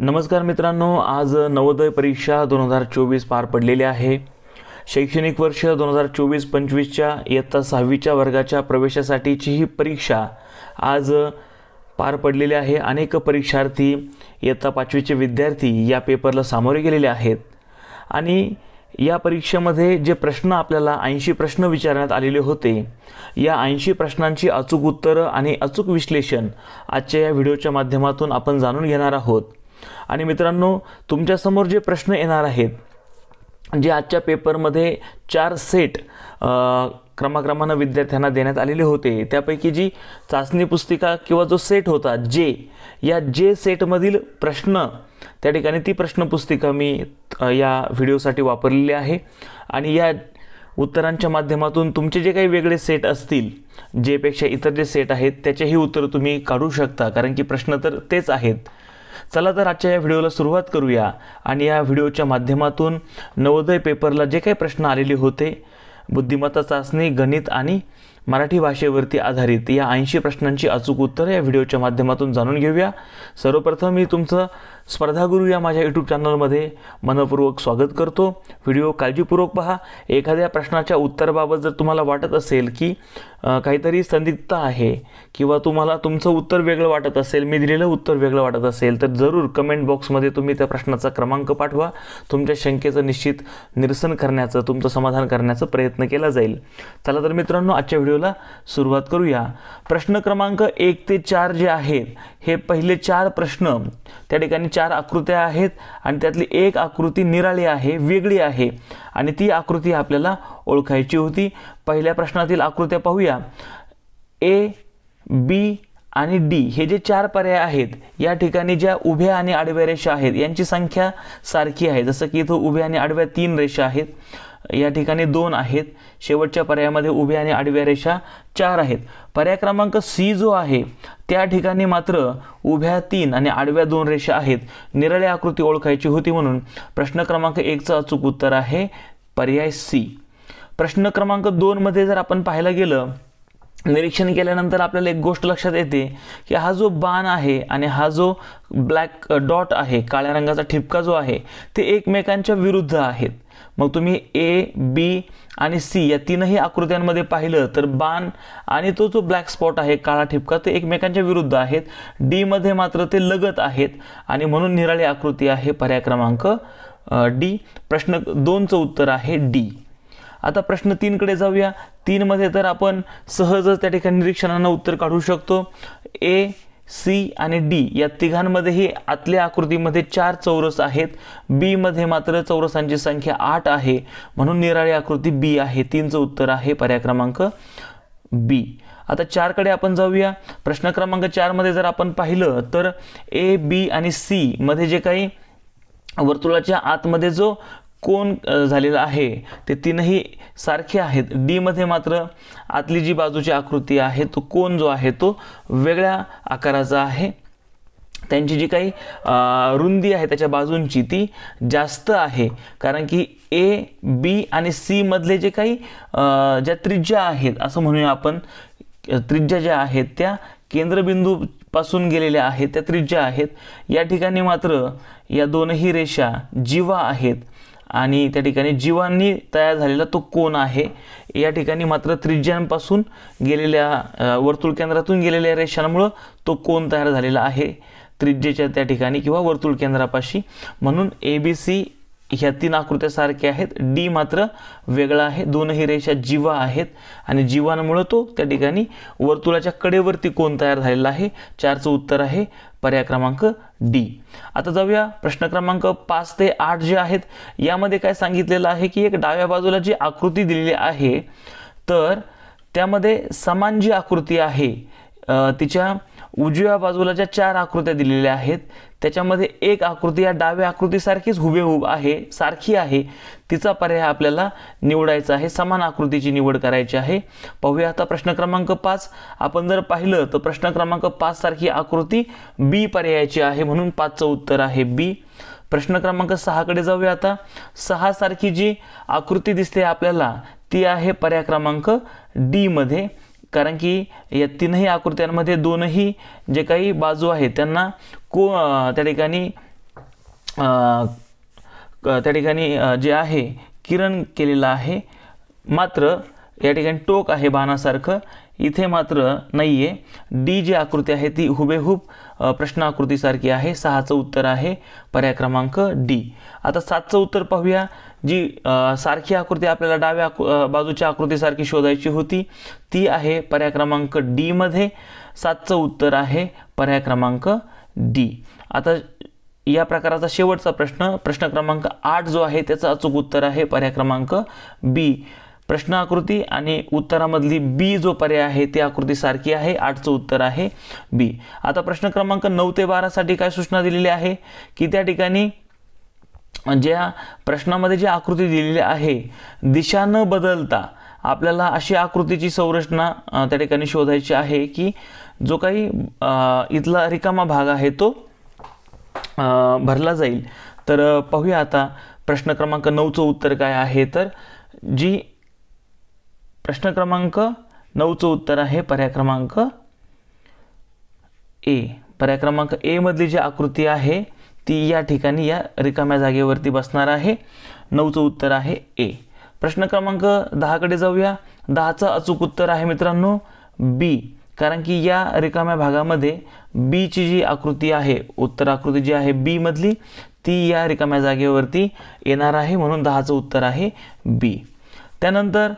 नमस्कार मित्रांनो आज नवोदय परीक्षा दोन हजार चोवीस पार पडलेली आहे शैक्षणिक वर्ष दोन हजार चोवीस पंचवीसच्या इयत्ता सहावीच्या वर्गाच्या प्रवेशासाठीची ही परीक्षा आज पार पडलेली आहे अनेक परीक्षार्थी इयत्ता पाचवीचे विद्यार्थी या पेपरला सामोरे गेलेले आहेत आणि या परीक्षेमध्ये जे प्रश्न आपल्याला ऐंशी प्रश्न विचारण्यात आलेले होते या ऐंशी प्रश्नांची अचूक उत्तरं आणि अचूक विश्लेषण आजच्या या व्हिडिओच्या माध्यमातून आपण जाणून घेणार आहोत आणि मित्रांनो तुमच्यासमोर जे प्रश्न येणार आहेत जे आजच्या पेपरमध्ये चार सेट क्रमाक्रमानं विद्यार्थ्यांना देण्यात आलेले होते त्यापैकी जी चाचणी पुस्तिका किंवा जो सेट होता जे या जे सेटमधील प्रश्न त्या ठिकाणी ती प्रश्नपुस्तिका मी या व्हिडिओसाठी वापरलेली आहे आणि या उत्तरांच्या माध्यमातून तुमचे जे काही वेगळे सेट असतील जेपेक्षा इतर जे सेट आहेत त्याचेही उत्तर तुम्ही काढू शकता कारण की प्रश्न तर तेच आहेत चला तर आजच्या या व्हिडिओला सुरुवात करूया आणि या व्हिडिओच्या माध्यमातून नवोदय पेपरला जे काही प्रश्न आलेले होते बुद्धिमत्ता चाचणी गणित आणि मराठी भाषेवरती आधारित या ऐंशी प्रश्नांची अचूक उत्तर या व्हिडिओच्या माध्यमातून जाणून घेऊया सर्वप्रथम मी तुमचं स्पर्धागुरू या माझ्या यूट्यूब चॅनलमध्ये मनपूर्वक स्वागत करतो व्हिडिओ काळजीपूर्वक पहा एखाद्या प्रश्नाच्या उत्तराबाबत जर तुम्हाला वाटत असेल की काहीतरी संदिग्धता आहे किंवा तुम्हाला तुमचं उत्तर वेगळं वाटत असेल मी दिलेलं उत्तर वेगळं वाटत असेल तर जरूर कमेंट बॉक्समध्ये तुम्ही त्या प्रश्नाचा क्रमांक पाठवा तुमच्या शंकेचं निश्चित निरसन करण्याचं तुमचं समाधान करण्याचा प्रयत्न केला जाईल चला तर मित्रांनो आजच्या व्हिडिओला सुरुवात करूया प्रश्न क्रमांक एक ते चार जे आहेत हे पहिले चार प्रश्न त्या ठिकाणी चार आकृत्या आहेत आणि त्यातली एक आकृती निराळी आहे वेगळी आहे आणि ती आकृती आपल्याला ओळखायची होती पहिल्या प्रश्नातील आकृत्या पाहूया ए बी आणि डी हे जे चार पर्याय आहेत या ठिकाणी ज्या उभ्या आणि आडव्या रेषा आहेत यांची संख्या सारखी आहे जसं की इथं उभ्या आणि आडव्या तीन रेषा आहेत या ठिकाणी दोन आहेत शेवटच्या पर्यायामध्ये उभ्या आणि आडव्या रेषा चार आहेत पर्याय क्रमांक सी जो आहे त्या ठिकाणी मात्र उभ्या तीन आणि आडव्या दोन रेषा आहेत निरळ्या आकृती ओळखायची होती म्हणून प्रश्न क्रमांक एकचं अचूक उत्तर आहे पर्याय सी प्रश्न क्रमांक दोनमध्ये जर आपण पाहायला गेलं निरीक्षण केल्यानंतर आपल्याला एक गोष्ट लक्षात येते की हा जो बाण आहे आणि हा जो ब्लॅक डॉट आहे काळ्या रंगाचा ठिपका जो आहे ते एकमेकांच्या विरुद्ध आहेत मग तुम्ही ए बी आणि सी या तीनही आकृत्यांमध्ये पाहिलं तर बाण आणि तो जो ब्लॅक स्पॉट आहे काळा ठिपका ते एकमेकांच्या विरुद्ध आहेत डीमध्ये मात्र ते लगत आहेत आणि म्हणून निराळी आकृती आहे पर्याय क्रमांक डी प्रश्न दोनचं उत्तर आहे डी आता प्रश्न तीनकडे जाऊया तीनमध्ये तर आपण सहजच त्या ठिकाणी निरीक्षणानं उत्तर काढू शकतो ए सी आणि डी या तिघांमध्येही आतल्या आकृतीमध्ये चार चौरस आहेत बीमध्ये मात्र चौरसांची संख्या आठ आहे म्हणून निराळी आकृती बी आहे तीनचं उत्तर आहे पर्याय क्रमांक बी आता चारकडे आपण जाऊया प्रश्न क्रमांक चारमध्ये जर आपण पाहिलं तर ए बी आणि सी मध्ये जे काही वर्तुळाच्या आतमध्ये जो कोण झालेला आहे ते तीनही सारखे आहेत डीमध्ये मात्र आतली जी बाजूची आकृती आहे तो कोण जो आहे तो वेगळ्या आकाराचा आहे त्यांची जी काही रुंदी आहे त्याच्या बाजूंची ती जास्त आहे कारण की ए बी आणि सीमधले जे काही ज्या त्रिज्या आहेत असं म्हणूया आपण त्रिज्या ज्या आहेत त्या केंद्रबिंदूपासून गेलेल्या आहेत त्या त्रिज्या आहेत या ठिकाणी मात्र या दोनही रेषा जीवा आहेत आणि त्या ठिकाणी जीवांनी तयार झालेला तो कोण आहे या ठिकाणी मात्र त्रिज्यांपासून गेलेल्या वर्तुळ केंद्रातून गेलेल्या रेषांमुळं तो कोण तयार झालेला आहे त्रिज्येच्या त्या ठिकाणी किंवा वर्तुळ केंद्रापाशी म्हणून ए बी सी ह्या तीन आकृत्यासारख्या आहेत डी मात्र वेगळा आहे दोनही रेषा जीवा आहेत आणि जीवांमुळं तो त्या ठिकाणी वर्तुळाच्या कडेवरती कोण तयार झालेला आहे चारचं उत्तर आहे पर्याय क्रमांक डी आता जाऊया प्रश्न क्रमांक पाच ते आठ जे आहेत यामध्ये काय सांगितलेलं आहे की एक डाव्या बाजूला जी आकृती दिलेली आहे तर त्यामध्ये समान जी आकृती आहे तिच्या उजव्या बाजूला ज्या चार आकृत्या दिलेल्या आहेत त्याच्यामध्ये एक आकृती या डाव्या आकृतीसारखीच हुबेहूब आहे सारखी आहे तिचा पर्याय आपल्याला निवडायचा आहे समान आकृतीची निवड करायची आहे पाहूया आता प्रश्न क्रमांक पाच आपण जर पाहिलं तर प्रश्न क्रमांक पाच सारखी आकृती बी पर्यायाची आहे म्हणून पाचचं उत्तर आहे बी प्रश्न क्रमांक सहाकडे जाऊया आता सहा सारखी जी आकृती दिसते आपल्याला ती आहे पर्याय क्रमांक डी मध्ये कारण की या तीनही आकृत्यांमध्ये दोनही जे काही बाजू आहेत त्यांना को त्या ठिकाणी त्या ठिकाणी जे आहे किरण केलेलं आहे मात्र या ठिकाणी टोक आहे बाणासारखं इथे मात्र नाही आहे डी जी आकृती आहे ती हुबेहूब प्रश्न आकृतीसारखी आहे सहाचं उत्तर आहे पर्याय क्रमांक डी आता सातचं उत्तर पाहूया जी सारखी आकृती आपल्याला डाव्या आकृ बाजूच्या आकृतीसारखी शोधायची होती ती आहे पर्याय क्रमांक डीमध्ये सातचं उत्तर आहे पर्याय क्रमांक डी आता या प्रकाराचा शेवटचा प्रश्न प्रश्न क्रमांक आठ जो आहे त्याचं अचूक उत्तर आहे पर्याय क्रमांक बी प्रश्न आकृती आणि उत्तरामधली बी जो पर्याय आहे ती आकृती सारखी आहे आठचं उत्तर आहे बी आता प्रश्न क्रमांक नऊ ते बारासाठी काय सूचना दिलेली आहे की त्या ठिकाणी ज्या प्रश्नामध्ये जी आकृती दिलेली आहे दिशा न बदलता आपल्याला अशी आकृतीची संरचना त्या ठिकाणी शोधायची आहे की जो काही इथला रिकामा भाग आहे तो भरला जाईल तर पाहूया आता प्रश्न क्रमांक नऊचं उत्तर काय आहे तर जी प्रश्न क्रमांक नऊचं उत्तर आहे पर्याय क्रमांक ए पर्याय क्रमांक एमधली जी आकृती आहे ती या ठिकाणी या रिकाम्या जागेवरती बसणार आहे नऊचं उत्तर आहे ए प्रश्न क्रमांक दहाकडे जाऊया दहाचं अचूक उत्तर आहे मित्रांनो बी कारण की या रिकाम्या भागामध्ये बीची जी आकृती आहे उत्तर आकृती जी आहे बीमधली ती या रिकाम्या जागेवरती येणार आहे म्हणून दहाचं उत्तर आहे बी त्यानंतर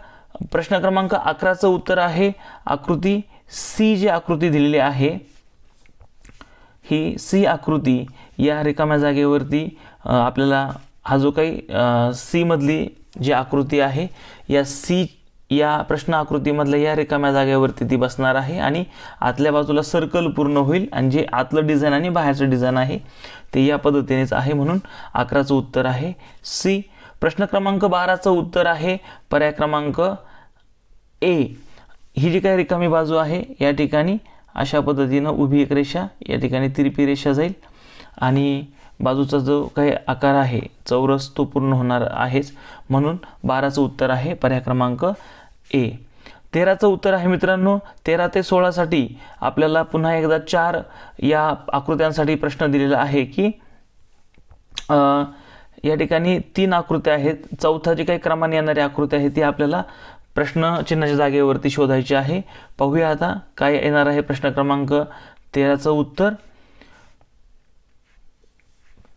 प्रश्न क्रमांक अकराचं उत्तर आहे आकृती सी जी आकृती दिलेली आहे ही सी आकृती या रिकाम्या जागेवरती आपल्याला हा जो काही सीमधली जी आकृती आहे या सी या प्रश्न आकृतीमधल्या या रिकाम्या जागेवरती ती बसणार आहे आणि आतल्या बाजूला सर्कल पूर्ण होईल आणि जे आतलं डिझाईन आणि बाहेरचं डिझाईन आहे ते या पद्धतीनेच आहे म्हणून अकराचं उत्तर आहे सी प्रश्न क्रमांक बाराचं उत्तर आहे पर्याय क्रमांक ए ही जी काही रिकामी बाजू आहे या ठिकाणी अशा पद्धतीनं उभी एक रेषा या ठिकाणी तिरपी रेषा जाईल आणि बाजूचा जो काही आकार आहे चौरस तो पूर्ण होणार आहेच म्हणून बाराचं उत्तर आहे पर्याय क्रमांक ए तेराचं उत्तर आहे मित्रांनो तेरा ते सोळासाठी आपल्याला पुन्हा एकदा चार या आकृत्यांसाठी प्रश्न दिलेला आहे की आ, या ठिकाणी तीन आकृत्या आहेत चौथा जी काही क्रमाने येणारी आकृती आहे ती आपल्याला प्रश्न चिन्हाच्या जागेवरती शोधायची आहे पाहूया आता काय येणार आहे प्रश्न क्रमांक तेराचं उत्तर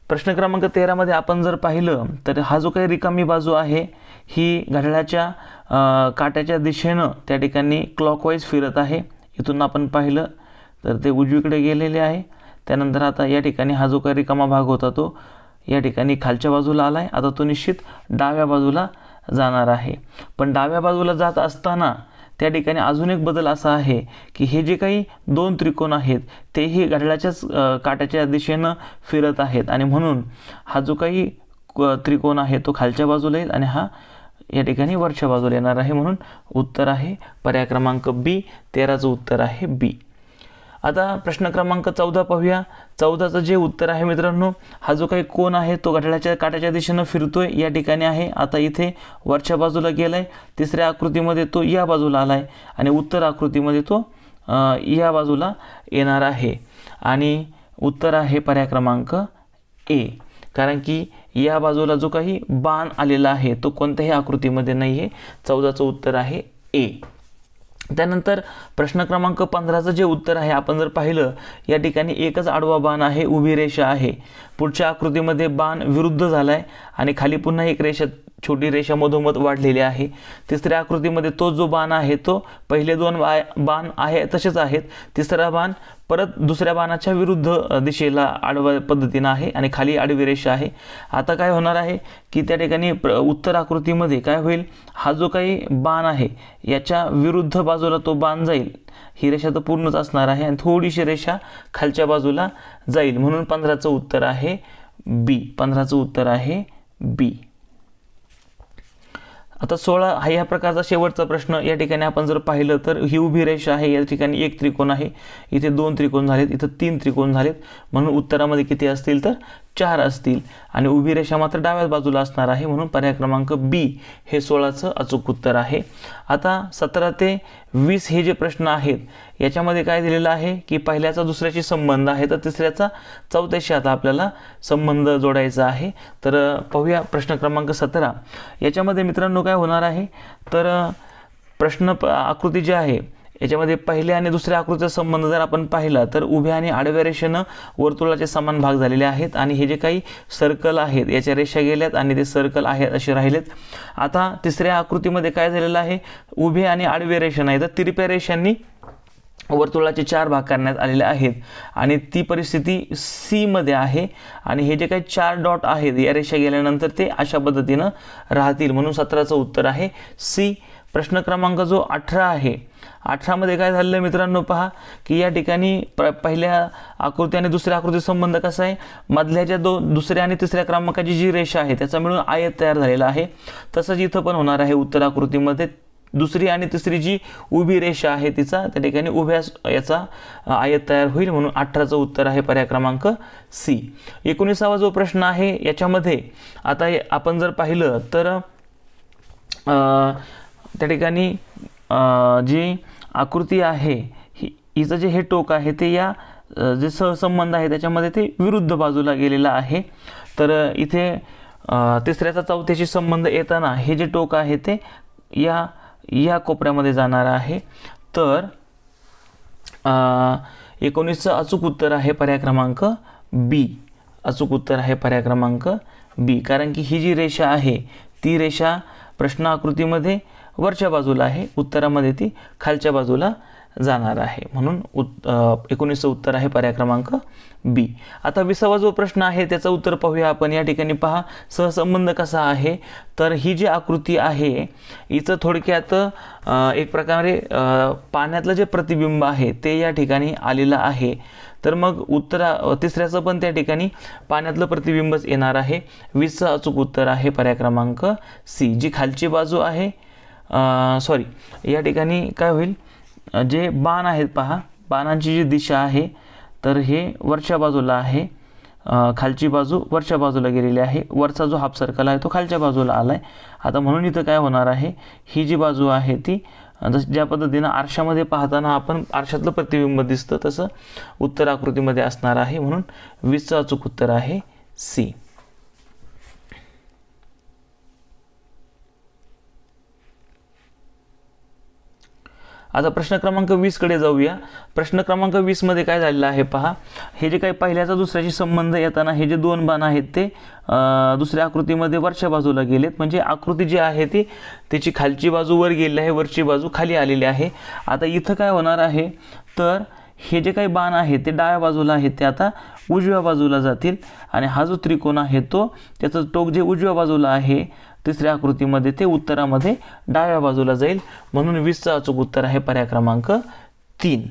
प्रश्न क्रमांक तेरामध्ये आपण जर पाहिलं तर हा जो काही रिकामी बाजू आहे ही घड्याळाच्या काट्याच्या दिशेनं त्या ठिकाणी क्लॉकवाईज फिरत आहे इथून आपण पाहिलं तर ते उजवीकडे गेलेले आहे त्यानंतर आता या ठिकाणी हा जो काही रिकामा भाग होता तो या ठिकाणी खालच्या बाजूला आला आहे आता तो निश्चित डाव्या बाजूला जाणार आहे पण डाव्या बाजूला जात असताना त्या ठिकाणी अजून एक बदल असा आहे की हे जे काही दोन त्रिकोण आहेत तेही घड्याळाच्याच काट्याच्या दिशेनं फिरत आहेत आणि म्हणून हा जो काही त्रिकोण आहे तो खालच्या बाजूला येईल आणि हा या ठिकाणी वरच्या बाजूला येणार आहे म्हणून उत्तर आहे पर्याय क्रमांक बी तेराचं उत्तर आहे बी आता प्रश्न क्रमांक चौदा पाहूया चौदाचं जे उत्तर आहे मित्रांनो हा जो काही कोण आहे तो घड्याळाच्या काट्याच्या दिशेनं फिरतोय या ठिकाणी आहे आता इथे वरच्या बाजूला गेला आहे तिसऱ्या आकृतीमध्ये तो या बाजूला आला आहे आणि उत्तर आकृतीमध्ये तो या बाजूला येणार आहे आणि उत्तर आहे पर्याय क्रमांक ए कारण की या बाजूला जो काही बाण आलेला आहे तो कोणत्याही आकृतीमध्ये नाही आहे चौदाचं उत्तर आहे ए त्यानंतर प्रश्न क्रमांक पंधराचं जे उत्तर आहे आपण जर पाहिलं या ठिकाणी एकच आडवा बाण आहे उभी रेषा आहे पुढच्या आकृतीमध्ये बाण विरुद्ध झाला आहे आणि खाली पुन्हा एक रेषा छोटी रेषा मधोमध वाढलेली आहे तिसऱ्या आकृतीमध्ये तो जो बाण आहे तो पहिले दोन बाण आहे तसेच आहेत तिसरा बाण परत दुसऱ्या बाणाच्या विरुद्ध दिशेला आडव्या पद्धतीनं आहे आणि खाली आडवी रेषा आहे आता काय होणार आहे की त्या ठिकाणी प्र उत्तर आकृतीमध्ये काय होईल हा जो काही बाण आहे याच्या विरुद्ध बाजूला तो बाण जाईल ही रेषा तर पूर्णच असणार आहे आणि थोडीशी रेषा खालच्या बाजूला जाईल म्हणून पंधराचं उत्तर आहे बी पंधराचं उत्तर आहे बी आता सोळा हा ह्या प्रकारचा शेवटचा प्रश्न या ठिकाणी आपण जर पाहिलं तर ही उभी रेष आहे या ठिकाणी एक त्रिकोण आहे इथे दोन त्रिकोण झालेत इथं तीन त्रिकोण झालेत म्हणून उत्तरामध्ये किती असतील तर चार असतील आणि उभी रेषा मात्र डाव्या बाजूला असणार आहे म्हणून पर्याय क्रमांक बी हे सोळाचं अचूक उत्तर आहे आता सतरा ते वीस हे जे प्रश्न आहेत याच्यामध्ये काय दिलेलं आहे की पहिल्याचा दुसऱ्याशी संबंध आहे तर तिसऱ्याचा चौथ्याशी आता आपल्याला संबंध जोडायचा आहे तर पाहूया प्रश्न क्रमांक सतरा याच्यामध्ये मित्रांनो काय होणार आहे तर प्रश्न आकृती जी आहे याच्यामध्ये पहिल्या आणि दुसऱ्या आकृतीचा संबंध जर आपण पाहिला तर उभ्या आणि आडव्या रेषेनं वर्तुळाचे समान भाग झालेले आहेत आणि हे जे काही सर्कल आहेत याच्या रेषा गेल्यात आणि ते सर्कल आहेत असे राहिलेत आता तिसऱ्या आकृतीमध्ये काय झालेलं आहे उभे आणि आडव्या रेषा नाही तर तिरप्या रेषांनी वर्तुळाचे चार भाग करण्यात आलेले आहेत आणि ती परिस्थिती सीमध्ये आहे आणि हे जे काही चार डॉट आहेत या रेषा गेल्यानंतर ते अशा पद्धतीनं राहतील म्हणून सत्राचं उत्तर आहे सी प्रश्न क्रमांक जो अठरा आहे अठरामध्ये काय झालेलं मित्रांनो पहा की या ठिकाणी प्र पहिल्या आकृती आणि दुसऱ्या आकृती संबंध कसा आहे मधल्या ज्या दो दुसऱ्या आणि तिसऱ्या क्रमांकाची जी रेषा आहे त्याचा मिळून आयत तयार झालेला आहे तसंच इथं पण होणार आहे उत्तर आकृतीमध्ये दुसरी आणि तिसरी जी उभी रेषा आहे तिचा त्या ठिकाणी उभ्या याचा आयत तयार होईल म्हणून अठराचं उत्तर आहे पर्याय क्रमांक सी एकोणीसावा जो प्रश्न आहे याच्यामध्ये आता आपण जर पाहिलं तर त्या ठिकाणी जी आकृती आहे ही हिचं जे हे टोक आहे ते या जे सहसंबंध आहे त्याच्यामध्ये ते विरुद्ध बाजूला गेलेलं आहे तर इथे तिसऱ्याचा चौथ्याशी संबंध येताना हे जे टोक आहे ते या या कोपऱ्यामध्ये जाणार आहे तर एकोणीसचं अचूक उत्तर आहे पर्याय क्रमांक बी अचूक उत्तर आहे पर्याय क्रमांक बी कारण की ही जी रेषा आहे ती रेषा प्रश्न आकृतीमध्ये वरच्या बाजूला आहे उत्तरामध्ये ती खालच्या बाजूला जाणार आहे म्हणून उत् एकोणीसचं उत्तर आहे पर्याय क्रमांक बी आता विसावा जो प्रश्न आहे त्याचं उत्तर पाहूया आपण या ठिकाणी पहा सहसंबंध कसा आहे तर ही जी आकृती आहे हिचं थोडक्यात एक प्रकारे पाण्यातलं जे प्रतिबिंब आहे ते या ठिकाणी आलेलं आहे तर मग उत्तरा तिसऱ्याचं पण त्या ठिकाणी पाण्यातलं प्रतिबिंबच येणार आहे वीसचं अचूक उत्तर आहे पर्याय क्रमांक सी जी खालची बाजू आहे सॉरी या ठिकाणी काय होईल जे बाण आहेत पहा बाणांची जी दिशा आहे तर हे वरच्या बाजूला आहे खालची बाजू वरच्या बाजूला गेलेली आहे वरचा जो हाफ सर्कल आहे तो खालच्या बाजूला आला आहे आता म्हणून इथं काय होणार आहे ही जी बाजू आहे ती जस ज्या पद्धतीनं आरशामध्ये पाहताना आपण आरशातलं प्रतिबिंब दिसतं तसं उत्तर आकृतीमध्ये असणार आहे म्हणून वीसचं अचूक उत्तर आहे सी आता प्रश्न क्रमांक वीसकडे जाऊया प्रश्न क्रमांक वीसमध्ये काय झालेलं आहे पहा हे जे काही पहिल्याचा दुसऱ्याशी संबंध येताना हे जे दोन बाण आहेत ते दुसऱ्या आकृतीमध्ये वरच्या बाजूला गेलेत म्हणजे आकृती जी आहे ती त्याची खालची बाजू वर गेलेली आहे वरची बाजू खाली आलेली आहे आता इथं काय होणार आहे तर हे जे काही बाण आहेत ते डाव्या बाजूला आहेत ते आता उजव्या बाजूला जातील आणि हा जो त्रिकोण आहे तो त्याचं टोक जे उजव्या बाजूला आहे तिसऱ्या आकृतीमध्ये ते उत्तरामध्ये डाव्या बाजूला जाईल म्हणून वीसचं अचूक उत्तर आहे पर्याय क्रमांक तीन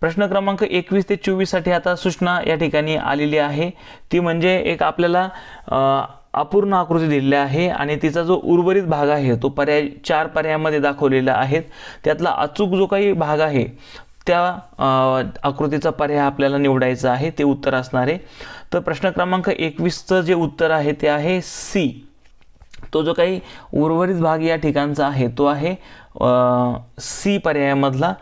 प्रश्न क्रमांक एकवीस ते चोवीससाठी आता सूचना या ठिकाणी आलेली आहे ती म्हणजे एक आपल्याला अपूर्ण आकृती दिलेली आहे आणि तिचा जो उर्वरित भाग आहे तो पर्याय चार पर्यायामध्ये दाखवलेला आहे त्यातला अचूक जो काही भाग आहे त्या आकृतीचा पर्याय आपल्याला निवडायचा आहे ते उत्तर असणारे तर प्रश्न क्रमांक एकवीसचं जे उत्तर आहे ते आहे सी तो जो काही उर्वरित भाग या ठिकाणचा आहे तो आहे सी पर्यायामधला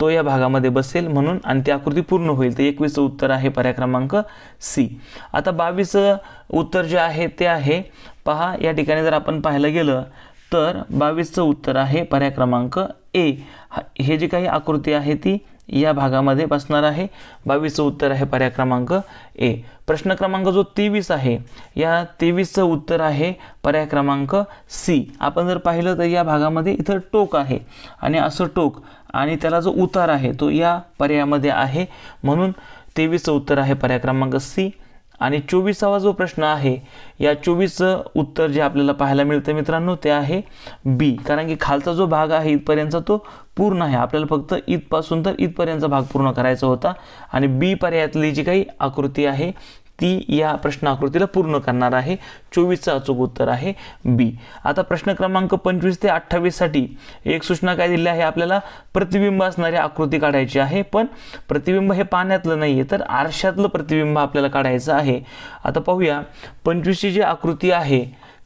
तो या भागामध्ये बसेल म्हणून आणि ती आकृती पूर्ण होईल तर एकवीसचं उत्तर आहे पर्याय क्रमांक सी आता बावीसचं उत्तर जे आहे ते आहे पहा या ठिकाणी जर आपण पाहायला गेलं तर बावीसचं उत्तर आहे पर्याय क्रमांक ए हे जी काही आकृती आहे ती या भागामध्ये बसणार आहे बावीसचं उत्तर आहे पर्याय क्रमांक ए प्रश्न क्रमांक जो तेवीस आहे या तेवीसचं उत्तर आहे पर्याय क्रमांक सी आपण जर पाहिलं तर या भागामध्ये इथं टोक आहे आणि असं टोक आणि त्याला जो उतार आहे तो या पर्यायामध्ये आहे म्हणून तेवीसचं उत्तर आहे पर्याय क्रमांक सी आणि चोवीसावा जो प्रश्न आहे या चोवीसचं उत्तर जे आपल्याला पाहायला मिळतं मित्रांनो ते आहे बी कारण की खालचा जो भाग आहे इथपर्यंतचा तो पूर्ण आहे आपल्याला फक्त इथपासून तर इथपर्यंतचा भाग पूर्ण करायचा होता आणि बी पर्यायातली जी काही आकृती आहे ती या प्रश्न आकृतीला पूर्ण करणार आहे चोवीसचं अचूक उत्तर आहे बी आता प्रश्न क्रमांक पंचवीस ते अठ्ठावीससाठी एक सूचना काय दिली आहे आपल्याला प्रतिबिंब असणारी आकृती काढायची आहे पण प्रतिबिंब हे पाण्यातलं नाही आहे तर आरशातलं प्रतिबिंब आपल्याला काढायचं आहे आता पाहूया पंचवीसची जी आकृती आहे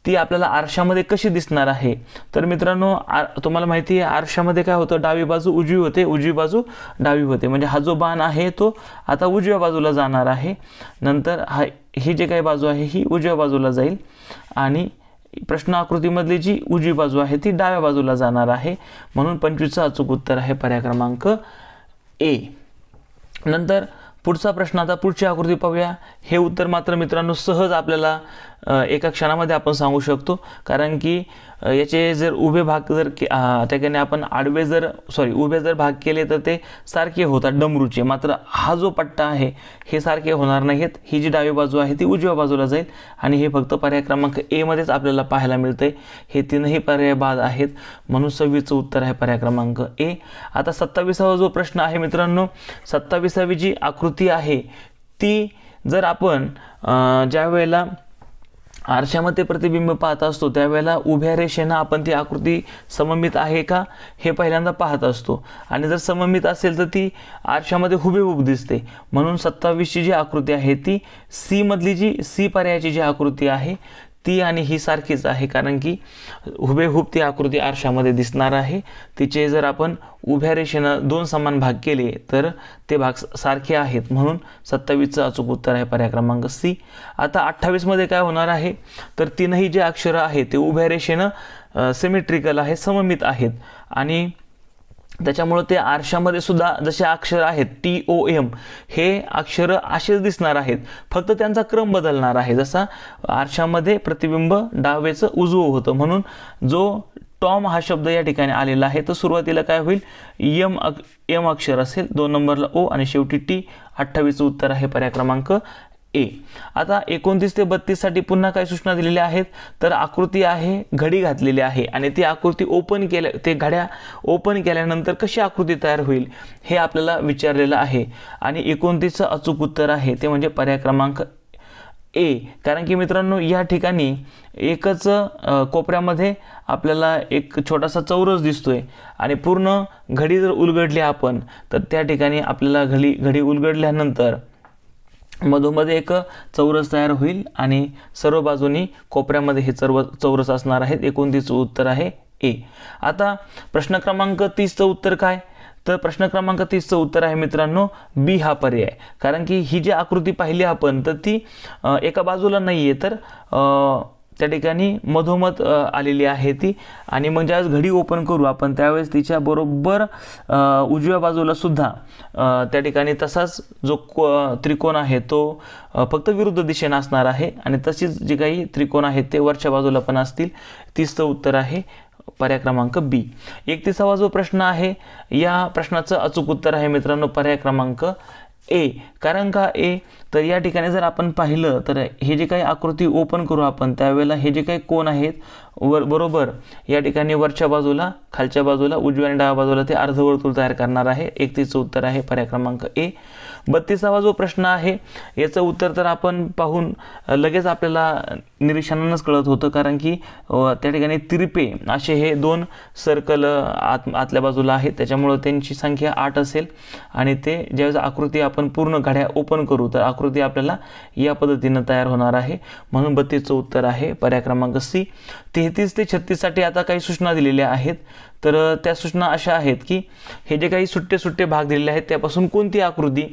ती आपल्याला आरशामध्ये कशी दिसणार आहे तर मित्रांनो आर तुम्हाला माहिती आहे आरशामध्ये काय होतं डावी बाजू उजवी होते उजवी बाजू डावी होते म्हणजे हा जो बाण आहे तो आता उजव्या बाजूला जाणार आहे नंतर हा ही जे काही बाजू आहे ही उजव्या बाजूला जाईल आणि प्रश्न आकृतीमधली जी उजवी बाजू आहे ती डाव्या बाजूला जाणार आहे म्हणून पंचवीसचं अचूक उत्तर आहे पर्याय क्रमांक ए नंतर पुढचा प्रश्न आता पुढची आकृती पाहूया हे उत्तर मात्र मित्रांनो सहज आपल्याला एका क्षणामध्ये आपण सांगू शकतो कारण की याचे जर उभे भाग जर के त्याने आपण आडवे जर सॉरी उभे जर भाग केले तर ते सारखे होतात डमरूचे मात्र हा जो पट्टा आहे हे सारखे होणार नाहीत ही जी डावी बाजू आहे ती उजव्या बाजूला जाईल आणि हे फक्त पर्याय क्रमांक एमध्येच आपल्याला पाहायला मिळते हे तीनही पर्याय बाद आहेत म्हणून सव्वीसचं उत्तर आहे पर्याय क्रमांक ए आता सत्तावीसावा जो प्रश्न आहे मित्रांनो सत्तावीसावी जी आकृती आहे ती जर आपण ज्या वेळेला आरशामध्ये प्रतिबिंब पाहत असतो त्यावेळेला उभ्या रेषेनं आपण ती आकृती सममित आहे का हे पहिल्यांदा पाहत असतो आणि जर सममित असेल तर ती आरशामध्ये हुबेहूब दिसते म्हणून सत्तावीसची जी आकृती आहे ती सीमधली जी सी पर्यायाची जी आकृती आहे ती आणि ही सारखीच आहे कारण की हुबेहूब ती आकृती आरशामध्ये दिसणार आहे तिचे जर आपण उभ्या रेषेनं दोन समान भाग केले तर ते भाग सारखे आहेत म्हणून सत्तावीसचं अचूक उत्तर आहे पर्याय क्रमांक सी आता अठ्ठावीसमध्ये काय होणार आहे तर तीनही जे अक्षरं आहेत ते उभ्या रेषेनं सिमेट्रिकल आहे सममित आहेत आणि त्याच्यामुळं ते आरशामध्ये सुद्धा जसे अक्षर आहेत टी ओ एम हे अक्षर असेच दिसणार आहेत फक्त त्यांचा क्रम बदलणार आहे जसा आरशामध्ये प्रतिबिंब डावेचं उजवं होतं म्हणून जो टॉम हा शब्द या ठिकाणी आलेला आहे तर सुरुवातीला काय होईल यम अक यम अक्षर असेल दोन नंबरला ओ आणि शेवटी टी अठ्ठावीसचं उत्तर आहे पर्याय क्रमांक ए आता एकोणतीस ते बत्तीससाठी पुन्हा काय सूचना दिलेल्या आहेत तर आकृती आहे घडी घातलेली आहे आणि ती आकृती ओपन केल्या ते घड्या ओपन केल्यानंतर कशी आकृती तयार होईल हे आपल्याला विचारलेलं आहे आणि एकोणतीसचं अचूक उत्तर आहे ते म्हणजे पर्याय क्रमांक ए कारण की मित्रांनो या ठिकाणी एकच कोपऱ्यामध्ये आपल्याला एक छोटासा चौरस दिसतोय आणि पूर्ण घडी जर उलगडली आपण तर त्या ठिकाणी आपल्याला घडी घडी उलगडल्यानंतर मधोमध्ये एक चौरस तयार होईल आणि सर्व बाजूनी कोपऱ्यामध्ये हे सर्व चौरस असणार आहेत एकोणतीसचं उत्तर आहे ए आता प्रश्न क्रमांक तीसचं उत्तर काय तर प्रश्न क्रमांक तीसचं उत्तर आहे मित्रांनो बी हा पर्याय कारण की ही जी आकृती पाहिली आपण तर ती एका बाजूला नाही आहे तर त्या ठिकाणी मधोमध आलेली आहे ती आणि मग म्हणजे ज्यावेळेस घडी ओपन करू आपण त्यावेळेस तिच्या बरोबर उजव्या बाजूला सुद्धा त्या ठिकाणी तसाच जो त्रिकोण आहे तो फक्त विरुद्ध दिशेने असणार आहे आणि तशीच जे काही त्रिकोण आहेत ते वरच्या बाजूला पण असतील तीच उत्तर आहे पर्याय क्रमांक बी एकतीसावा जो प्रश्न आहे या प्रश्नाचं अचूक उत्तर आहे मित्रांनो पर्याय क्रमांक ए कारण का ए तर या ठिकाणी जर आपण पाहिलं तर हे जे काही आकृती ओपन करू आपण त्यावेळेला हे जे काही कोण आहेत वर बरोबर या ठिकाणी वरच्या बाजूला खालच्या बाजूला उजव्या आणि डाव्या बाजूला ते अर्धवर्तुळ तयार करणार आहे एकतीसचं उत्तर आहे पर्याय क्रमांक ए बत्तीसावा जो प्रश्न आहे याचं उत्तर तर आपण पाहून लगेच आपल्याला निरीक्षणानंच कळत होतं कारण की त्या ठिकाणी तिरपे असे हे दोन सर्कल आत आतल्या बाजूला आहेत त्याच्यामुळं त्यांची संख्या आठ असेल आणि ते ज्यावेळेस आकृती आपण पूर्ण घड्या ओपन करू तर आकृती आपल्याला या पद्धतीनं तयार होणार आहे म्हणून बत्तीसचं उत्तर आहे पर्याय क्रमांक सी तेहतीस ते छत्तीससाठी आता काही सूचना दिलेल्या आहेत तर त्या सूचना अशा आहेत की हे जे काही सुट्टे सुट्टे भाग दिलेले आहेत त्यापासून कोणती आकृती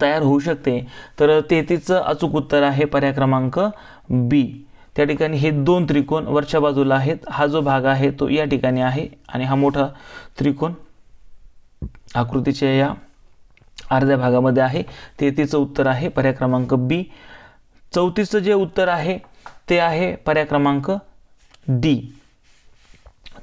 तयार होऊ शकते तर तेहतीसचं अचूक उत्तर आहे पर्याय क्रमांक बी त्या ठिकाणी हे दोन त्रिकोण वरच्या बाजूला आहेत हा जो भाग आहे तो या ठिकाणी आहे आणि हा मोठा त्रिकोण आकृतीच्या या अर्ध्या भागामध्ये आहे तेहतीसचं उत्तर आहे पर्याय क्रमांक बी चौतीसचं जे उत्तर आहे ते आहे पर्याय क्रमांक डी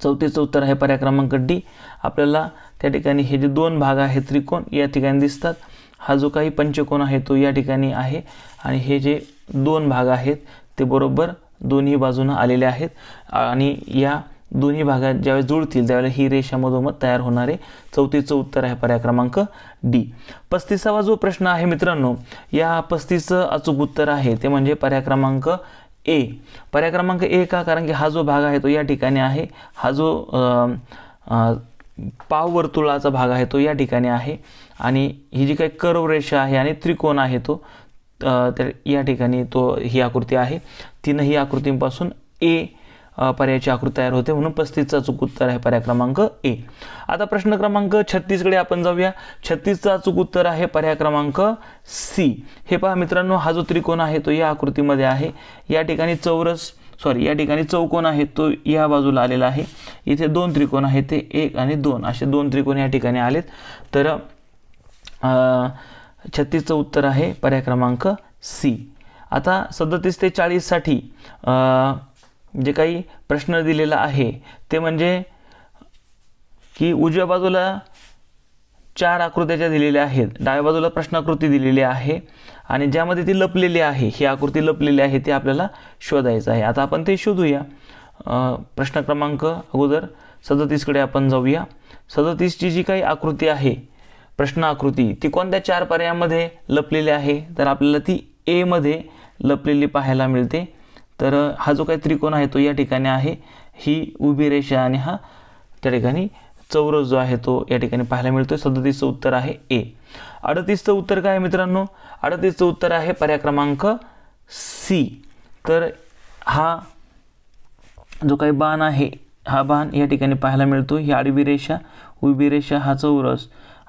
चौथीचं उत्तर आहे पर्याय क्रमांक डी आपल्याला त्या ठिकाणी हे जे दोन भाग आहेत त्रिकोण या ठिकाणी दिसतात हा जो काही पंचकोन आहे तो या ठिकाणी आहे आणि हे जे दोन भाग आहेत ते बरोबर दोन्ही बाजूनं आलेले आहेत आणि या दोन्ही भागात ज्यावेळेस जुळतील त्यावेळेला ही रेषा मधोमध तयार होणारे चौथीचं उत्तर आहे पर्याय क्रमांक डी पस्तीसावा जो प्रश्न आहे मित्रांनो या पस्तीसचं अचूक उत्तर आहे ते म्हणजे पर्याय क्रमांक ए पर्याय क्रमांक ए का कारण की हा जो भाग आहे तो या ठिकाणी आहे हा जो पाव वर्तुळाचा भाग आहे तो या ठिकाणी आहे आणि ही जी काही कर्व रेषा आहे आणि त्रिकोण आहे तो तर या ठिकाणी तो ही आकृती आहे तीनही आकृतींपासून ए पर्यायाची आकृती तयार होते म्हणून पस्तीसचा चूक उत्तर आहे पर्याय क्रमांक ए आता प्रश्न क्रमांक छत्तीसकडे आपण जाऊया छत्तीसचा अचूक उत्तर आहे पर्याय क्रमांक सी हे पहा मित्रांनो हा जो त्रिकोण आहे तो या आकृतीमध्ये आहे या ठिकाणी चौरस सॉरी या ठिकाणी चौकोन आहे तो या बाजूला आलेला आहे इथे दोन त्रिकोण आहेत ते एक आणि दोन असे दोन त्रिकोण या ठिकाणी आलेत तर छत्तीसचं उत्तर आहे पर्याय क्रमांक सी आता सदतीस ते चाळीससाठी जे काही प्रश्न दिलेला आहे ते म्हणजे की उजव्या बाजूला चार आकृत्याच्या दिलेल्या आहेत डाव्या बाजूला प्रश्नाकृती दिलेली आहे आणि ज्यामध्ये ती लपलेली आहे ही आकृती लपलेली आहे ती आपल्याला शोधायचं आहे आता आपण ते शोधूया प्रश्न क्रमांक अगोदर सदतीसकडे आपण जाऊया सदतीसची जी काही आकृती आहे प्रश्नाकृती ती कोणत्या चार पर्यायामध्ये लपलेली आहे तर आपल्याला ती एमध्ये लपलेली पाहायला मिळते तर हा जो काही त्रिकोण आहे तो या ठिकाणी आहे ही उभी रेषा आणि हा त्या ठिकाणी चौरस जो आहे तो या ठिकाणी पाहायला मिळतो सदतीसचं उत्तर आहे ए अडतीसचं उत्तर काय आहे मित्रांनो अडतीसचं उत्तर आहे पर्याय क्रमांक सी तर हा जो काही बाण आहे हा बाण या ठिकाणी पाहायला मिळतो ही आडवी रेषा उभी रेषा हा चौरस